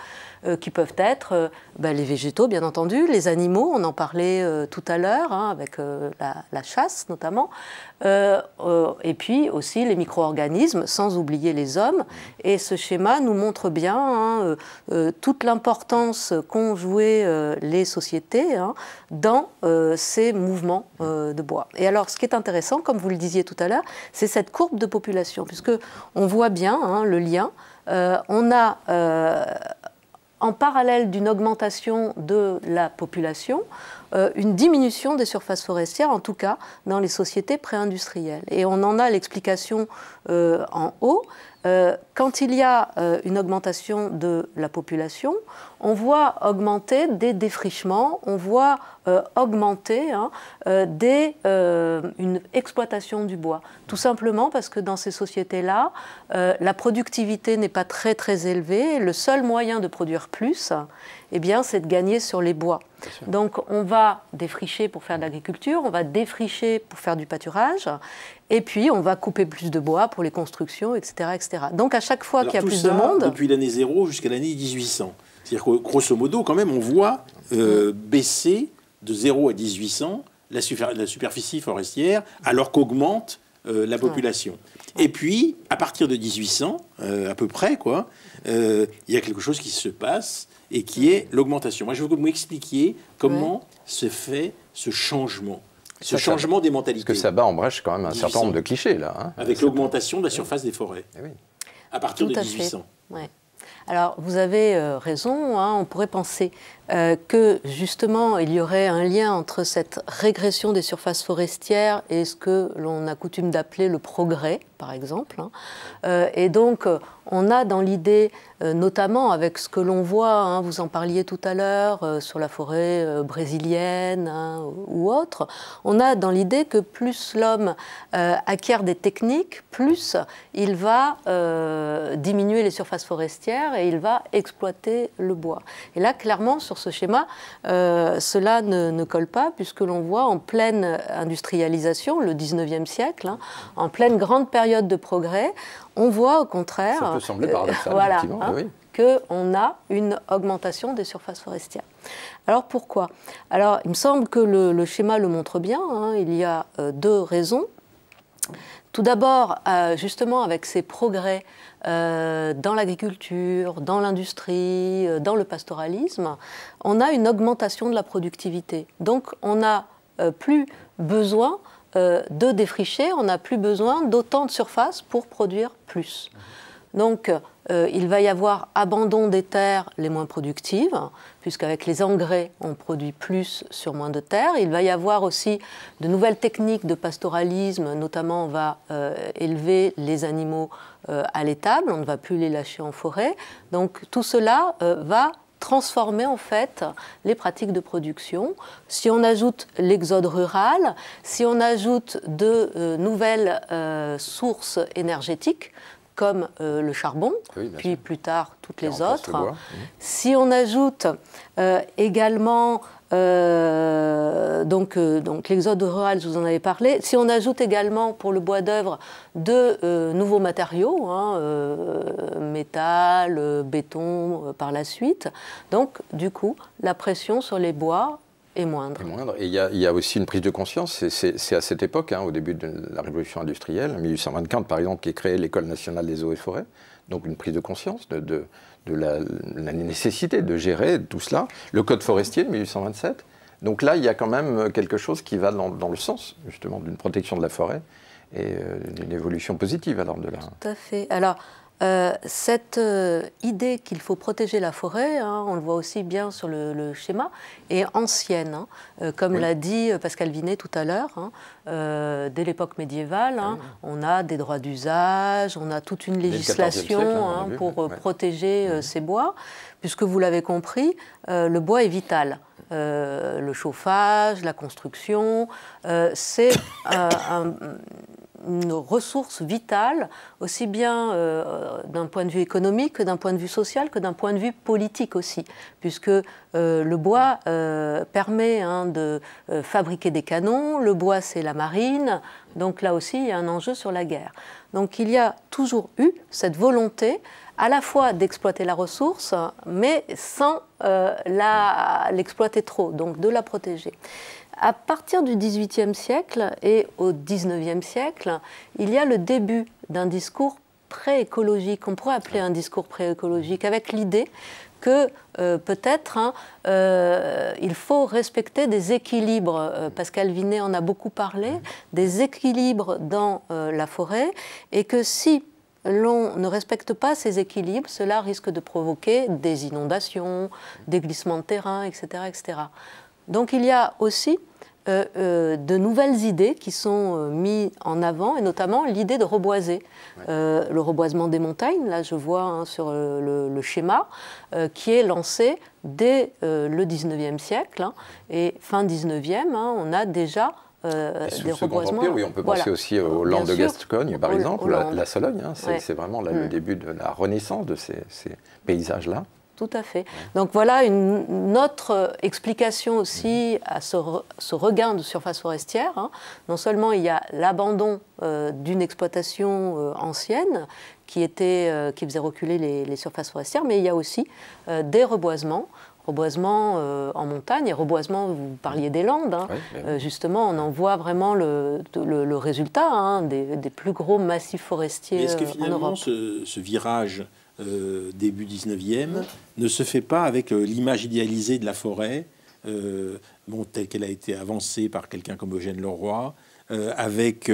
euh, qui peuvent être euh, bah, les végétaux, bien entendu, les animaux, on en parlait euh, tout à l'heure, hein, avec la, chasse notamment, et puis aussi les micro-organismes, sans oublier les hommes. Et ce schéma nous montre bien hein, toute l'importance qu'ont joué les sociétés hein, dans ces mouvements de bois. Et alors, ce qui est intéressant, comme vous le disiez tout à l'heure, c'est cette courbe de population, puisque on voit bien le lien. on a en parallèle d'une augmentation de la population, euh, une diminution des surfaces forestières, en tout cas dans les sociétés pré-industrielles. Et on en a l'explication euh, en haut. Euh, quand il y a euh, une augmentation de la population, on voit augmenter des défrichements, on voit euh, augmenter hein, des, une exploitation du bois. Tout simplement parce que dans ces sociétés-là, la productivité n'est pas très très élevée. Le seul moyen de produire plus, eh bien, c'est de gagner sur les bois. Donc on va défricher pour faire de l'agriculture, on va défricher pour faire du pâturage, et puis, on va couper plus de bois pour les constructions, etc. etc. Donc, à chaque fois qu'il y a plus de monde. Depuis l'année 0 jusqu'à l'année 1800. C'est-à-dire que, grosso modo, quand même, on voit euh, mm. baisser de 0 à 1800 la, superficie forestière, alors qu'augmente euh, la population. Et puis, à partir de 1800, euh, à peu près, quoi, il y a quelque chose qui se passe et qui est l'augmentation. Moi, je veux que vous m'expliquiez comment se fait ce changement ce changement des mentalités. Parce que ça bat en brèche quand même un certain nombre de clichés, là. Hein. Avec l'augmentation de la surface des forêts. Eh oui. À partir de 1800. Alors, vous avez euh, raison, hein, on pourrait penser euh, que justement il y aurait un lien entre cette régression des surfaces forestières et ce que l'on a coutume d'appeler le progrès, par exemple. Hein. Euh, et donc euh, on a dans l'idée, notamment avec ce que l'on voit, hein, vous en parliez tout à l'heure, sur la forêt brésilienne hein, ou autre, on a dans l'idée que plus l'homme acquiert des techniques, plus il va diminuer les surfaces forestières et il va exploiter le bois. Et là, clairement, sur ce schéma, euh, cela ne, colle pas puisque l'on voit en pleine industrialisation, le 19e siècle, hein, en pleine grande période de progrès, on voit au contraire... Euh, hein, qu'on a une augmentation des surfaces forestières. Alors pourquoi Alors il me semble que le, schéma le montre bien, hein, il y a euh, deux raisons. Tout d'abord, justement, avec ces progrès euh, dans l'agriculture, dans l'industrie, euh, dans le pastoralisme, on a une augmentation de la productivité. Donc on n'a euh, plus besoin de défricher, on n'a plus besoin d'autant de surface pour produire plus. Mhm. Donc il va y avoir abandon des terres les moins productives, puisqu'avec les engrais, on produit plus sur moins de terre. Il va y avoir aussi de nouvelles techniques de pastoralisme, notamment on va euh, élever les animaux euh, à l'étable, on ne va plus les lâcher en forêt. Donc tout cela euh, va transformer en fait les pratiques de production. Si on ajoute l'exode rural, si on ajoute de nouvelles sources énergétiques, comme euh, le charbon, puis plus tard toutes les autres. Mmh. Si on ajoute euh, également euh, donc, donc l'exode rural, je vous en avais parlé. Si on ajoute également pour le bois d'œuvre de nouveaux matériaux, hein, métal, béton par la suite, donc du coup la pression sur les bois moindre. moindre. Et il y, a aussi une prise de conscience. C'est à cette époque, hein, au début de la révolution industrielle, 1824 par exemple, qui est créée l'École nationale des eaux et forêts. Donc une prise de conscience de, de, la, nécessité de gérer tout cela. Le Code forestier de 1827. Donc là, il y a quand même quelque chose qui va dans, le sens justement d'une protection de la forêt et euh, d'une évolution positive à l'ordre de la. Tout à fait. Alors. Euh, cette euh, idée qu'il faut protéger la forêt, hein, on le voit aussi bien sur le, schéma, est ancienne, hein. euh, comme l'a dit Pascal Vinet tout à l'heure. Hein. dès l'époque médiévale, ah on a des droits d'usage, on a toute une législation pour protéger mhm. ces bois. Puisque vous l'avez compris, le bois est vital. le chauffage, la construction, c'est un une ressources vitales, aussi bien euh, d'un point de vue économique que d'un point de vue social, que d'un point de vue politique aussi, puisque euh, le bois euh, permet hein, de fabriquer des canons, le bois c'est la marine, donc là aussi il y a un enjeu sur la guerre. Donc il y a toujours eu cette volonté à la fois d'exploiter la ressource, mais sans l'exploiter trop, donc de la protéger. À partir du XVIIIe siècle et au XIXe siècle, il y a le début d'un discours pré-écologique, on pourrait appeler un discours pré-écologique, avec l'idée que euh, peut-être hein, euh, il faut respecter des équilibres, euh, Pascal Vinet en a beaucoup parlé, des équilibres dans la forêt, et que si l'on ne respecte pas ces équilibres, cela risque de provoquer des inondations, des glissements de terrain, etc. etc. Donc il y a aussi euh, euh, de nouvelles idées qui sont euh, mises en avant, et notamment l'idée de reboiser. le reboisement des montagnes, là je vois hein, sur le, schéma, qui est lancé dès le 19e siècle, hein, et fin 19e, hein, on a déjà des reboisements. Empire, oui, on peut penser aussi au land de Gascogne, par exemple, la, Sologne. c'est vraiment là, le mm. début de la renaissance de ces paysages-là tout à fait. Donc voilà une, autre euh, explication aussi mhm. à ce, regain de surface forestière. Hein. Non seulement il y a l'abandon euh, d'une exploitation euh, ancienne qui, était, qui faisait reculer les, surfaces forestières, mais il y a aussi des reboisements. reboisements en montagne et reboisement, vous parliez des landes. Hein. Ben justement, on en voit vraiment le, résultat hein, des, plus gros massifs forestiers. en Europe. – Est-ce que finalement, ce virage euh, début 19e, ne se fait pas avec euh, l'image idéalisée de la forêt, euh, telle qu'elle a été avancée par quelqu'un comme Eugène Leroy, avec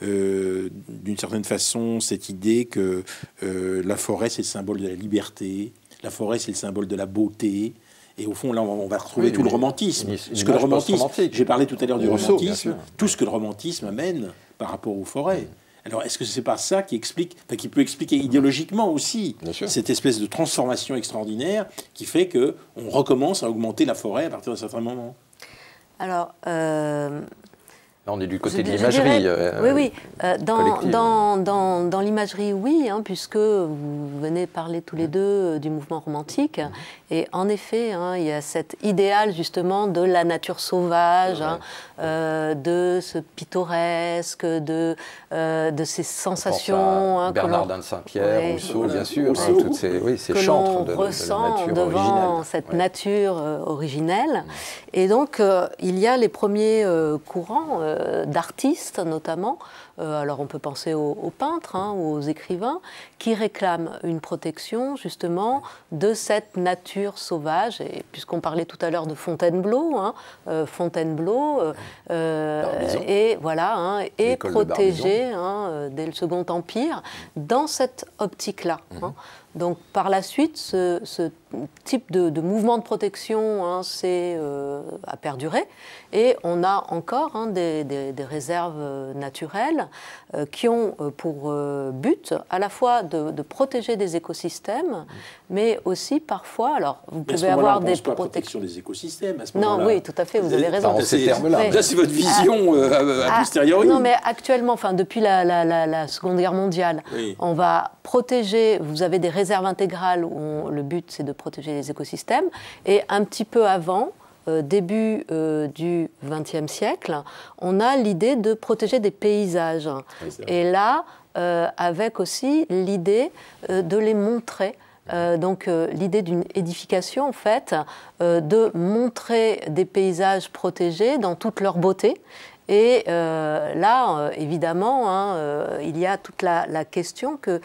d'une certaine façon cette idée que la forêt c'est le symbole de la liberté, la forêt c'est le symbole de la beauté, et au fond, là, on va retrouver tout le romantisme. ce que le romantisme, j'ai parlé tout à l'heure du romantisme, tout ce que le romantisme amène par rapport aux forêts. Alors est-ce que c'est pas ça qui explique, qui peut expliquer idéologiquement aussi cette espèce de transformation extraordinaire qui fait que on recommence à augmenter la forêt à partir d'un certain moment Alors. Euh, on est du côté de l'imagerie. oui, euh, oui. Euh, euh, dans, dans, dans, l'imagerie, oui, hein, puisque vous venez parler tous les mm. deux du mouvement romantique. Et en effet, hein, il y a cet idéal justement de la nature sauvage, hein, de ce pittoresque, de, de ces sensations. Bernardin de Saint-Pierre, Rousseau, bien sûr, toutes ces, oui, ces chantres de, ressent de devant cette nature originelle. Mm. Et donc, il y a les premiers courants euh, d'artistes notamment, euh, alors on peut penser aux, peintres hein, aux écrivains, qui réclament une protection justement de cette nature sauvage. Et puisqu'on parlait tout à l'heure de Fontainebleau, hein, euh, Fontainebleau euh, et voilà et hein, protégé dès le Second Empire dans cette optique-là. Mmh. Donc par la suite, ce, ce type de, mouvement de protection hein, c'est, à euh, perdurer. et on a encore hein, des, réserves euh, naturelles euh, qui ont pour but à la fois de, protéger des écosystèmes, mais aussi parfois, alors vous pouvez avoir des protections protection des écosystèmes. À ce non, oui, tout à fait, vous avez raison. ces termes-là, c'est votre vision ah. à, ah. posteriori. Non, mais actuellement, enfin depuis la, Seconde Guerre mondiale, on va protéger. Vous avez des réserves intégrales où le but c'est de protéger protéger les écosystèmes. Et un petit peu avant, euh, début euh, du XXe siècle, on a l'idée de protéger des paysages. et là, euh, avec aussi l'idée de les montrer. donc l'idée d'une édification en fait, de montrer des paysages protégés dans toute leur beauté et là, évidemment, hein, il y a toute la, la question que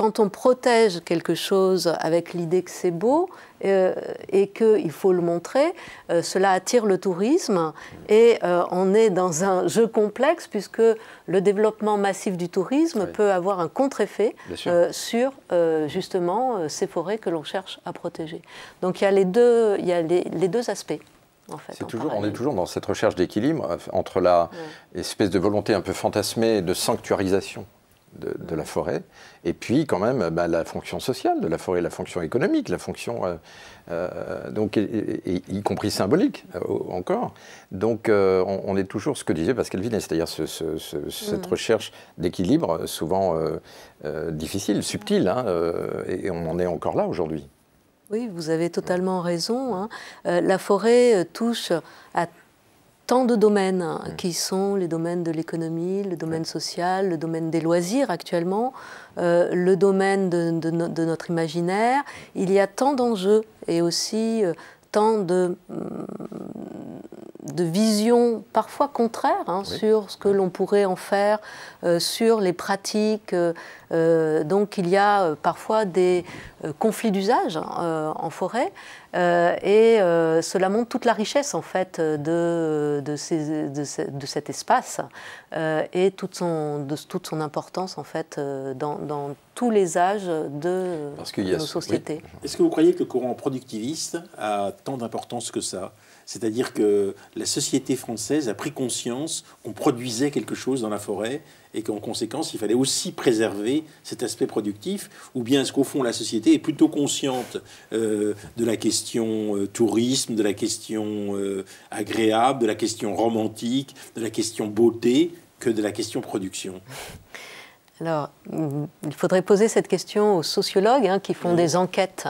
quand on protège quelque chose avec l'idée que c'est beau euh, et qu'il faut le montrer, euh, cela attire le tourisme et euh, on est dans un jeu complexe puisque le développement massif du tourisme peut avoir un contre-effet sur justement ces forêts que l'on cherche à protéger. Donc il y a les deux, aspects. on est toujours dans cette recherche d'équilibre entre la espèce de volonté un peu fantasmée de sanctuarisation de, la forêt, et puis quand même bah, la fonction sociale de la forêt, la fonction économique, la fonction euh, euh, donc y compris symbolique euh, encore. Donc on, est toujours ce que disait Pascal Vinet, c'est-à-dire cette mm. recherche d'équilibre souvent difficile, subtile, hein, et on en est encore là aujourd'hui. Oui, vous avez totalement raison. Hein. la forêt touche à tant de domaines hein, mm. qui sont les domaines de l'économie, le domaine social, le domaine des loisirs actuellement, euh, le domaine de, notre imaginaire. Il y a tant d'enjeux et aussi euh, tant mm, de, visions parfois contraires hein, sur ce que l'on pourrait en faire, euh, sur les pratiques. donc il y a parfois des conflits d'usage hein, en forêt. Euh, et euh, cela montre toute la richesse en fait de, cet espace euh, et toute son, importance en fait dans, tous les âges de nos sociétés. Est-ce que vous croyez que le courant productiviste a tant d'importance que ça c'est-à-dire que la société française a pris conscience qu'on produisait quelque chose dans la forêt et qu'en conséquence, il fallait aussi préserver cet aspect productif, ou bien est-ce qu'au fond, la société est plutôt consciente euh, de la question euh, tourisme, de la question euh, agréable, de la question romantique, de la question beauté, que de la question production alors, il faudrait poser cette question aux sociologues hein, qui font des enquêtes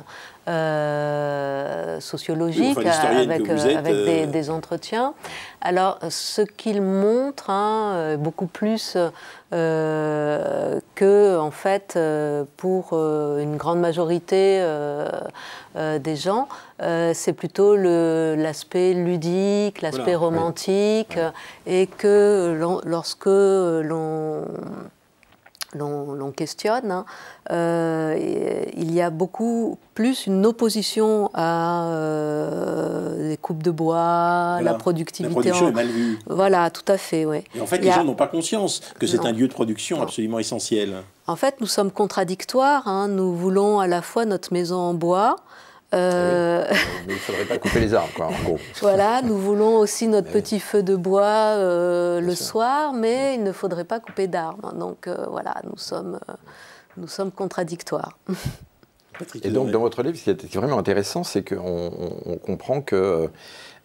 euh, sociologiques avec, euh, euh, des, entretiens. Alors, ce qu'ils montrent, hein, beaucoup plus que, en fait, pour une grande majorité des gens, c'est plutôt l'aspect ludique, l'aspect romantique, et que lorsque l'on l'on questionne. Hein. Euh, euh, il y a beaucoup plus une opposition à euh, les coupes de bois, la productivité. La production est mal vue. Voilà, tout à fait, oui. Et en fait, les gens n'ont pas conscience que c'est un lieu de production absolument essentiel. En fait, nous sommes contradictoires. Hein. Nous voulons à la fois notre maison en bois, euh... Ah il ne faudrait pas couper les arbres, en gros. voilà, nous voulons aussi notre petit feu de bois euh, le soir, mais il ne faudrait pas couper d'arbres. Donc euh, voilà, nous sommes, euh, nous sommes contradictoires. Et donc, dans votre livre, ce qui est vraiment intéressant, c'est qu'on comprend que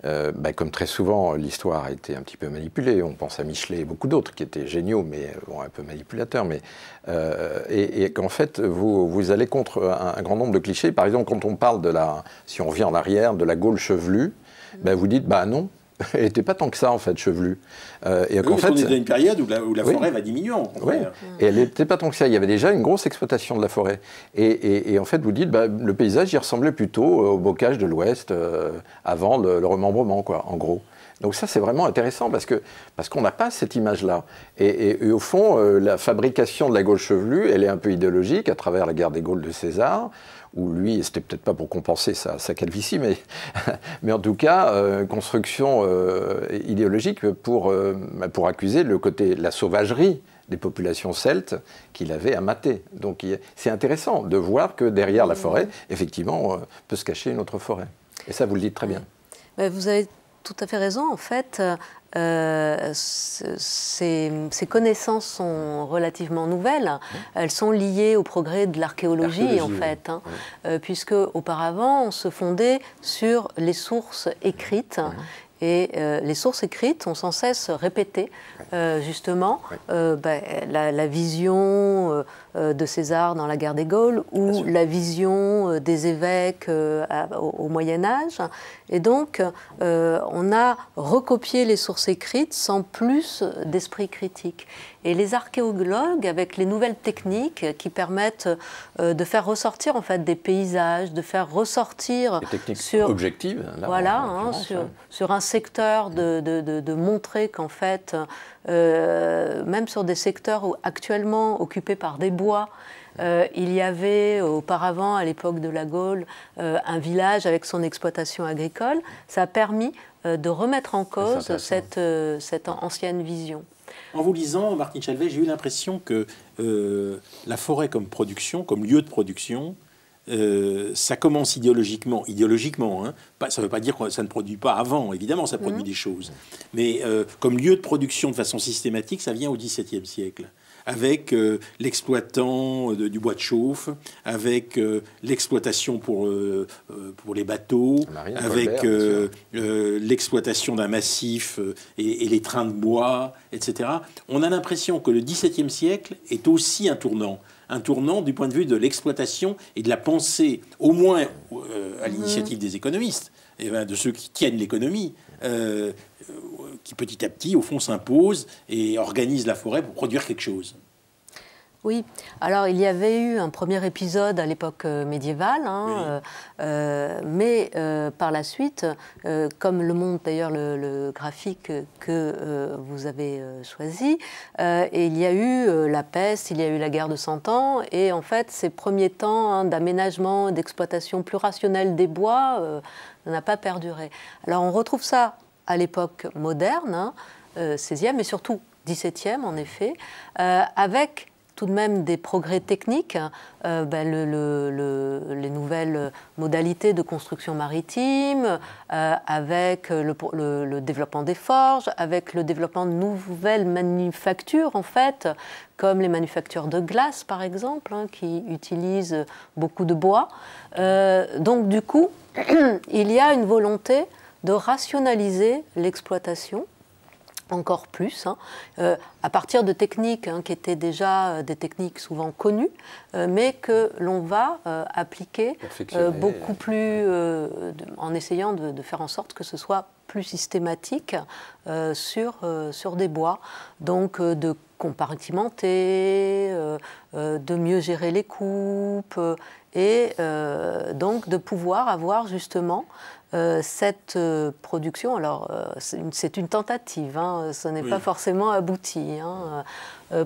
euh, bah, comme très souvent, l'histoire a été un petit peu manipulée. On pense à Michelet et beaucoup d'autres qui étaient géniaux, mais euh, un peu manipulateurs. Mais, euh, et, qu'en fait, vous, allez contre un, grand nombre de clichés. Par exemple, quand on parle de la, si on revient en arrière, de la Gaule chevelue, ben, vous dites, bah non, elle n'était pas tant que ça, en fait, Chevelu. Euh, – et en fait, on est dans une période où la, forêt va diminuer. – Oui. Mm. Et elle n'était pas tant que ça. Il y avait déjà une grosse exploitation de la forêt. Et, en fait, vous dites, bah, le paysage, il ressemblait plutôt euh, au bocage de l'Ouest euh, avant le, remembrement, quoi, en gros. Donc ça, c'est vraiment intéressant parce qu'on parce qu'on n'a pas cette image-là. Et, au fond, la fabrication de la Gaule chevelue, elle est un peu idéologique à travers la guerre des Gaules de César, où lui, c'était peut-être pas pour compenser sa, calvitie, mais, mais en tout cas, euh, construction euh, idéologique pour, euh, bah, pour accuser le côté, la sauvagerie des populations celtes qu'il avait à mater. Donc c'est intéressant de voir que derrière la forêt, effectivement, peut se cacher une autre forêt. Et ça, vous le dites très bien. vous avez tout à fait raison. En fait, euh, ces, connaissances sont relativement nouvelles. Elles sont liées au progrès de l'archéologie, en fait, hein. euh, puisque auparavant, on se fondait sur les sources écrites et euh, les sources écrites ont sans cesse répété euh, justement euh, bah, la, vision de César dans la guerre des Gaules ou la vision des évêques au, Moyen Âge. Et donc on a recopié les sources écrites sans plus d'esprit critique. Et les archéologues, avec les nouvelles techniques qui permettent euh, de faire ressortir en fait des paysages, de faire ressortir sur objectives, voilà, hein, sur, un secteur de, montrer qu'en fait, euh, même sur des secteurs où, actuellement occupés par des bois, euh, il y avait auparavant, à l'époque de la Gaule, un village avec son exploitation agricole. Ça a permis de remettre en cause cette ancienne vision. En vous lisant, Martin Chalvet, j'ai eu l'impression que euh, la forêt comme production, comme lieu de production, euh, ça commence idéologiquement, idéologiquement. Hein. ça ne veut pas dire que ça ne produit pas avant. Évidemment, ça produit mmh. des choses. Mais euh, comme lieu de production de façon systématique, ça vient au XVIIe siècle avec euh, l'exploitant euh, du bois de chauffe, avec euh, l'exploitation pour, pour les bateaux, avec l'exploitation d'un massif et, les trains de bois, etc. On a l'impression que le XVIIe siècle est aussi un tournant un tournant du point de vue de l'exploitation et de la pensée, au moins à l'initiative mmh. des économistes, et ben, de ceux qui tiennent l'économie, qui petit à petit, au fond, s'impose et organise la forêt pour produire quelque chose. Oui, alors il y avait eu un premier épisode à l'époque euh, médiévale, hein, euh, euh, mais par la suite, comme le montre d'ailleurs le, graphique que vous avez choisi, il y a eu la peste, il y a eu la guerre de Cent Ans, et en fait ces premiers temps hein, d'aménagement, d'exploitation plus rationnelle des bois n'a pas perduré. Alors on retrouve ça à l'époque moderne, 16e hein, euh, et surtout 17e en effet, euh, avec tout de même des progrès techniques, hein, euh, ben, les nouvelles modalités de construction maritime, avec le, développement des forges, avec le développement de nouvelles manufactures en fait, comme les manufactures de glace par exemple, hein, qui utilisent beaucoup de bois. donc du coup, il y a une volonté de rationaliser l'exploitation encore plus, hein, euh, à partir de techniques hein, qui étaient déjà euh, des techniques souvent connues, euh, mais que l'on va appliquer beaucoup plus, en essayant de, faire en sorte que ce soit plus systématique sur, sur des bois, donc de compartimenter, de mieux gérer les coupes, et donc de pouvoir avoir justement euh, cette euh, production, alors euh, c'est une, tentative, hein, ce n'est pas forcément abouti, hein.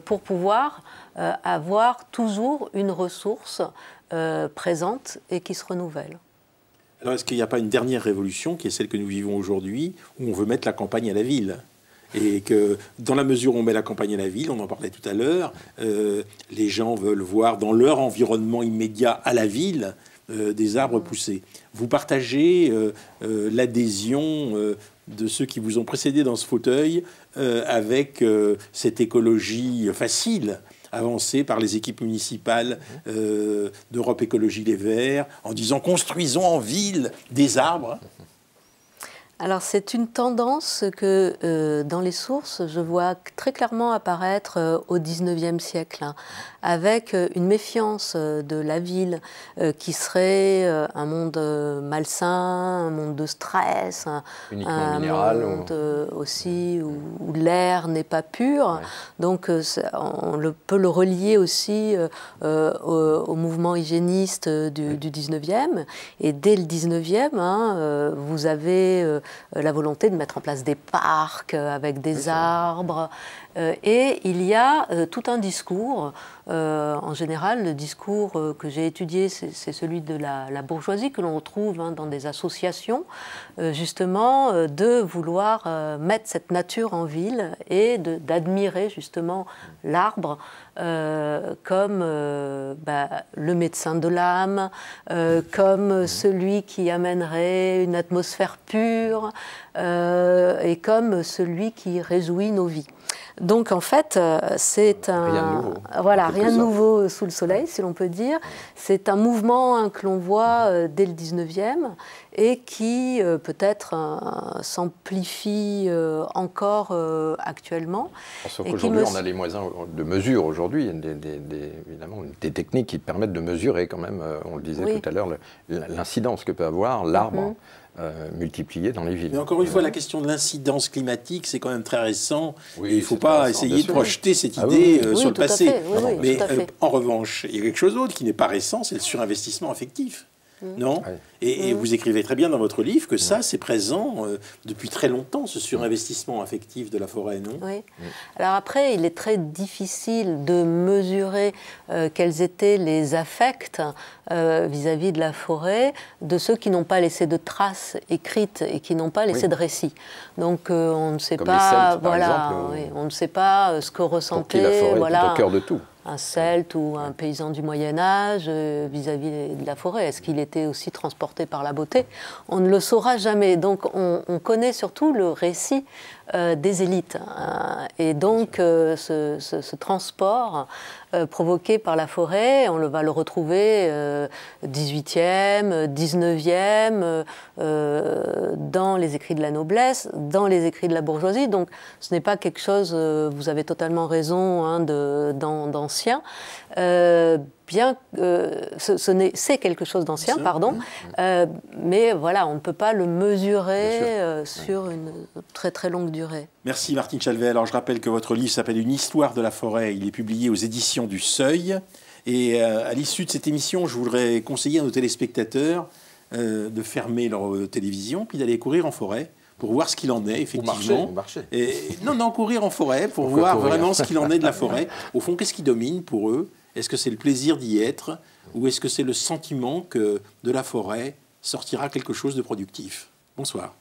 pour pouvoir avoir toujours une ressource présente et qui se renouvelle. Alors est-ce qu'il n'y a pas une dernière révolution qui est celle que nous vivons aujourd'hui, où on veut mettre la campagne à la ville et que dans la mesure où on met la campagne à la ville, on en parlait tout à l'heure, les gens veulent voir dans leur environnement immédiat à la ville euh, des arbres poussés. Vous partagez euh, euh, l'adhésion de ceux qui vous ont précédé dans ce fauteuil avec cette écologie facile avancée par les équipes municipales d'Europe Écologie Les Verts en disant construisons en ville des arbres. Alors c'est une tendance que euh, dans les sources, je vois très clairement apparaître euh, au 19e siècle, hein, avec euh, une méfiance de la ville qui serait un monde malsain, un monde de stress, un, monde aussi où, l'air n'est pas pur. Donc on le, peut le relier aussi au, mouvement hygiéniste du, du, 19e. Et dès le 19e, hein, vous avez euh, la volonté de mettre en place des parcs euh, avec des arbres, euh, et il y a euh, tout un discours, euh, en général le discours que j'ai étudié c'est celui de la, bourgeoisie que l'on retrouve hein, dans des associations, justement de vouloir mettre cette nature en ville et d'admirer justement l'arbre comme bah, le médecin de l'âme, comme mmh. celui qui amènerait une atmosphère pure, euh, et comme celui qui réjouit nos vies. Donc en fait, euh, c'est un rien de nouveau. voilà rien de nouveau sous le soleil, si l'on peut dire. C'est un mouvement hein, que l'on voit euh, dès le 19e et qui peut-être s'amplifie encore actuellement. Sauf qu'aujourd'hui, on a les moyens de mesure aujourd'hui, des, évidemment, des techniques qui permettent de mesurer quand même, on le disait tout à l'heure, l'incidence que peut avoir l'arbre. Mhm. Euh, dans les villes. Mais encore une fois, la question de l'incidence climatique, c'est quand même très récent. il ne faut pas essayer de projeter cette ah idée euh, sur le passé. Mais euh, en revanche, il y a quelque chose d'autre qui n'est pas récent, c'est le surinvestissement affectif. Mmh. non Et, mmh. vous écrivez très bien dans votre livre que ça, c'est présent euh, depuis très longtemps, ce surinvestissement mmh. affectif de la forêt, non Oui. Alors après, il est très difficile de mesurer euh, quels étaient les affects euh, vis-à-vis de la forêt de ceux qui n'ont pas laissé de traces écrites et qui n'ont pas laissé de récits. Donc on ne sait pas, voilà, on ne sait pas ce que ressentait, la forêt voilà, au cœur de tout un celte ou un paysan du Moyen Âge euh, vis-à-vis de la forêt Est-ce qu'il était aussi transporté par la beauté On ne le saura jamais. Donc on connaît surtout le récit euh, des élites. Hein. Et donc euh, ce, transport euh, provoqué par la forêt, on le, va le retrouver 18e, 19e, dans les écrits de la noblesse, dans les écrits de la bourgeoisie. Donc ce n'est pas quelque chose, vous avez totalement raison, hein, d'ancien. Euh, bien, euh, c'est quelque chose d'ancien, pardon, euh, mais voilà, on ne peut pas le mesurer sur une très très longue durée. Merci Martine Chalvet. Alors je rappelle que votre livre s'appelle Une histoire de la forêt. Il est publié aux éditions du Seuil. Et à l'issue de cette émission, je voudrais conseiller à nos téléspectateurs de fermer leur télévision puis d'aller courir en forêt pour voir ce qu'il en est, effectivement. Ou marcher, Et, non, non, courir en forêt pour voir vraiment ce qu'il en est de la forêt. Au fond, qu'est-ce qui domine pour eux est-ce que c'est le plaisir d'y être ou est-ce que c'est le sentiment que de la forêt sortira quelque chose de productif Bonsoir.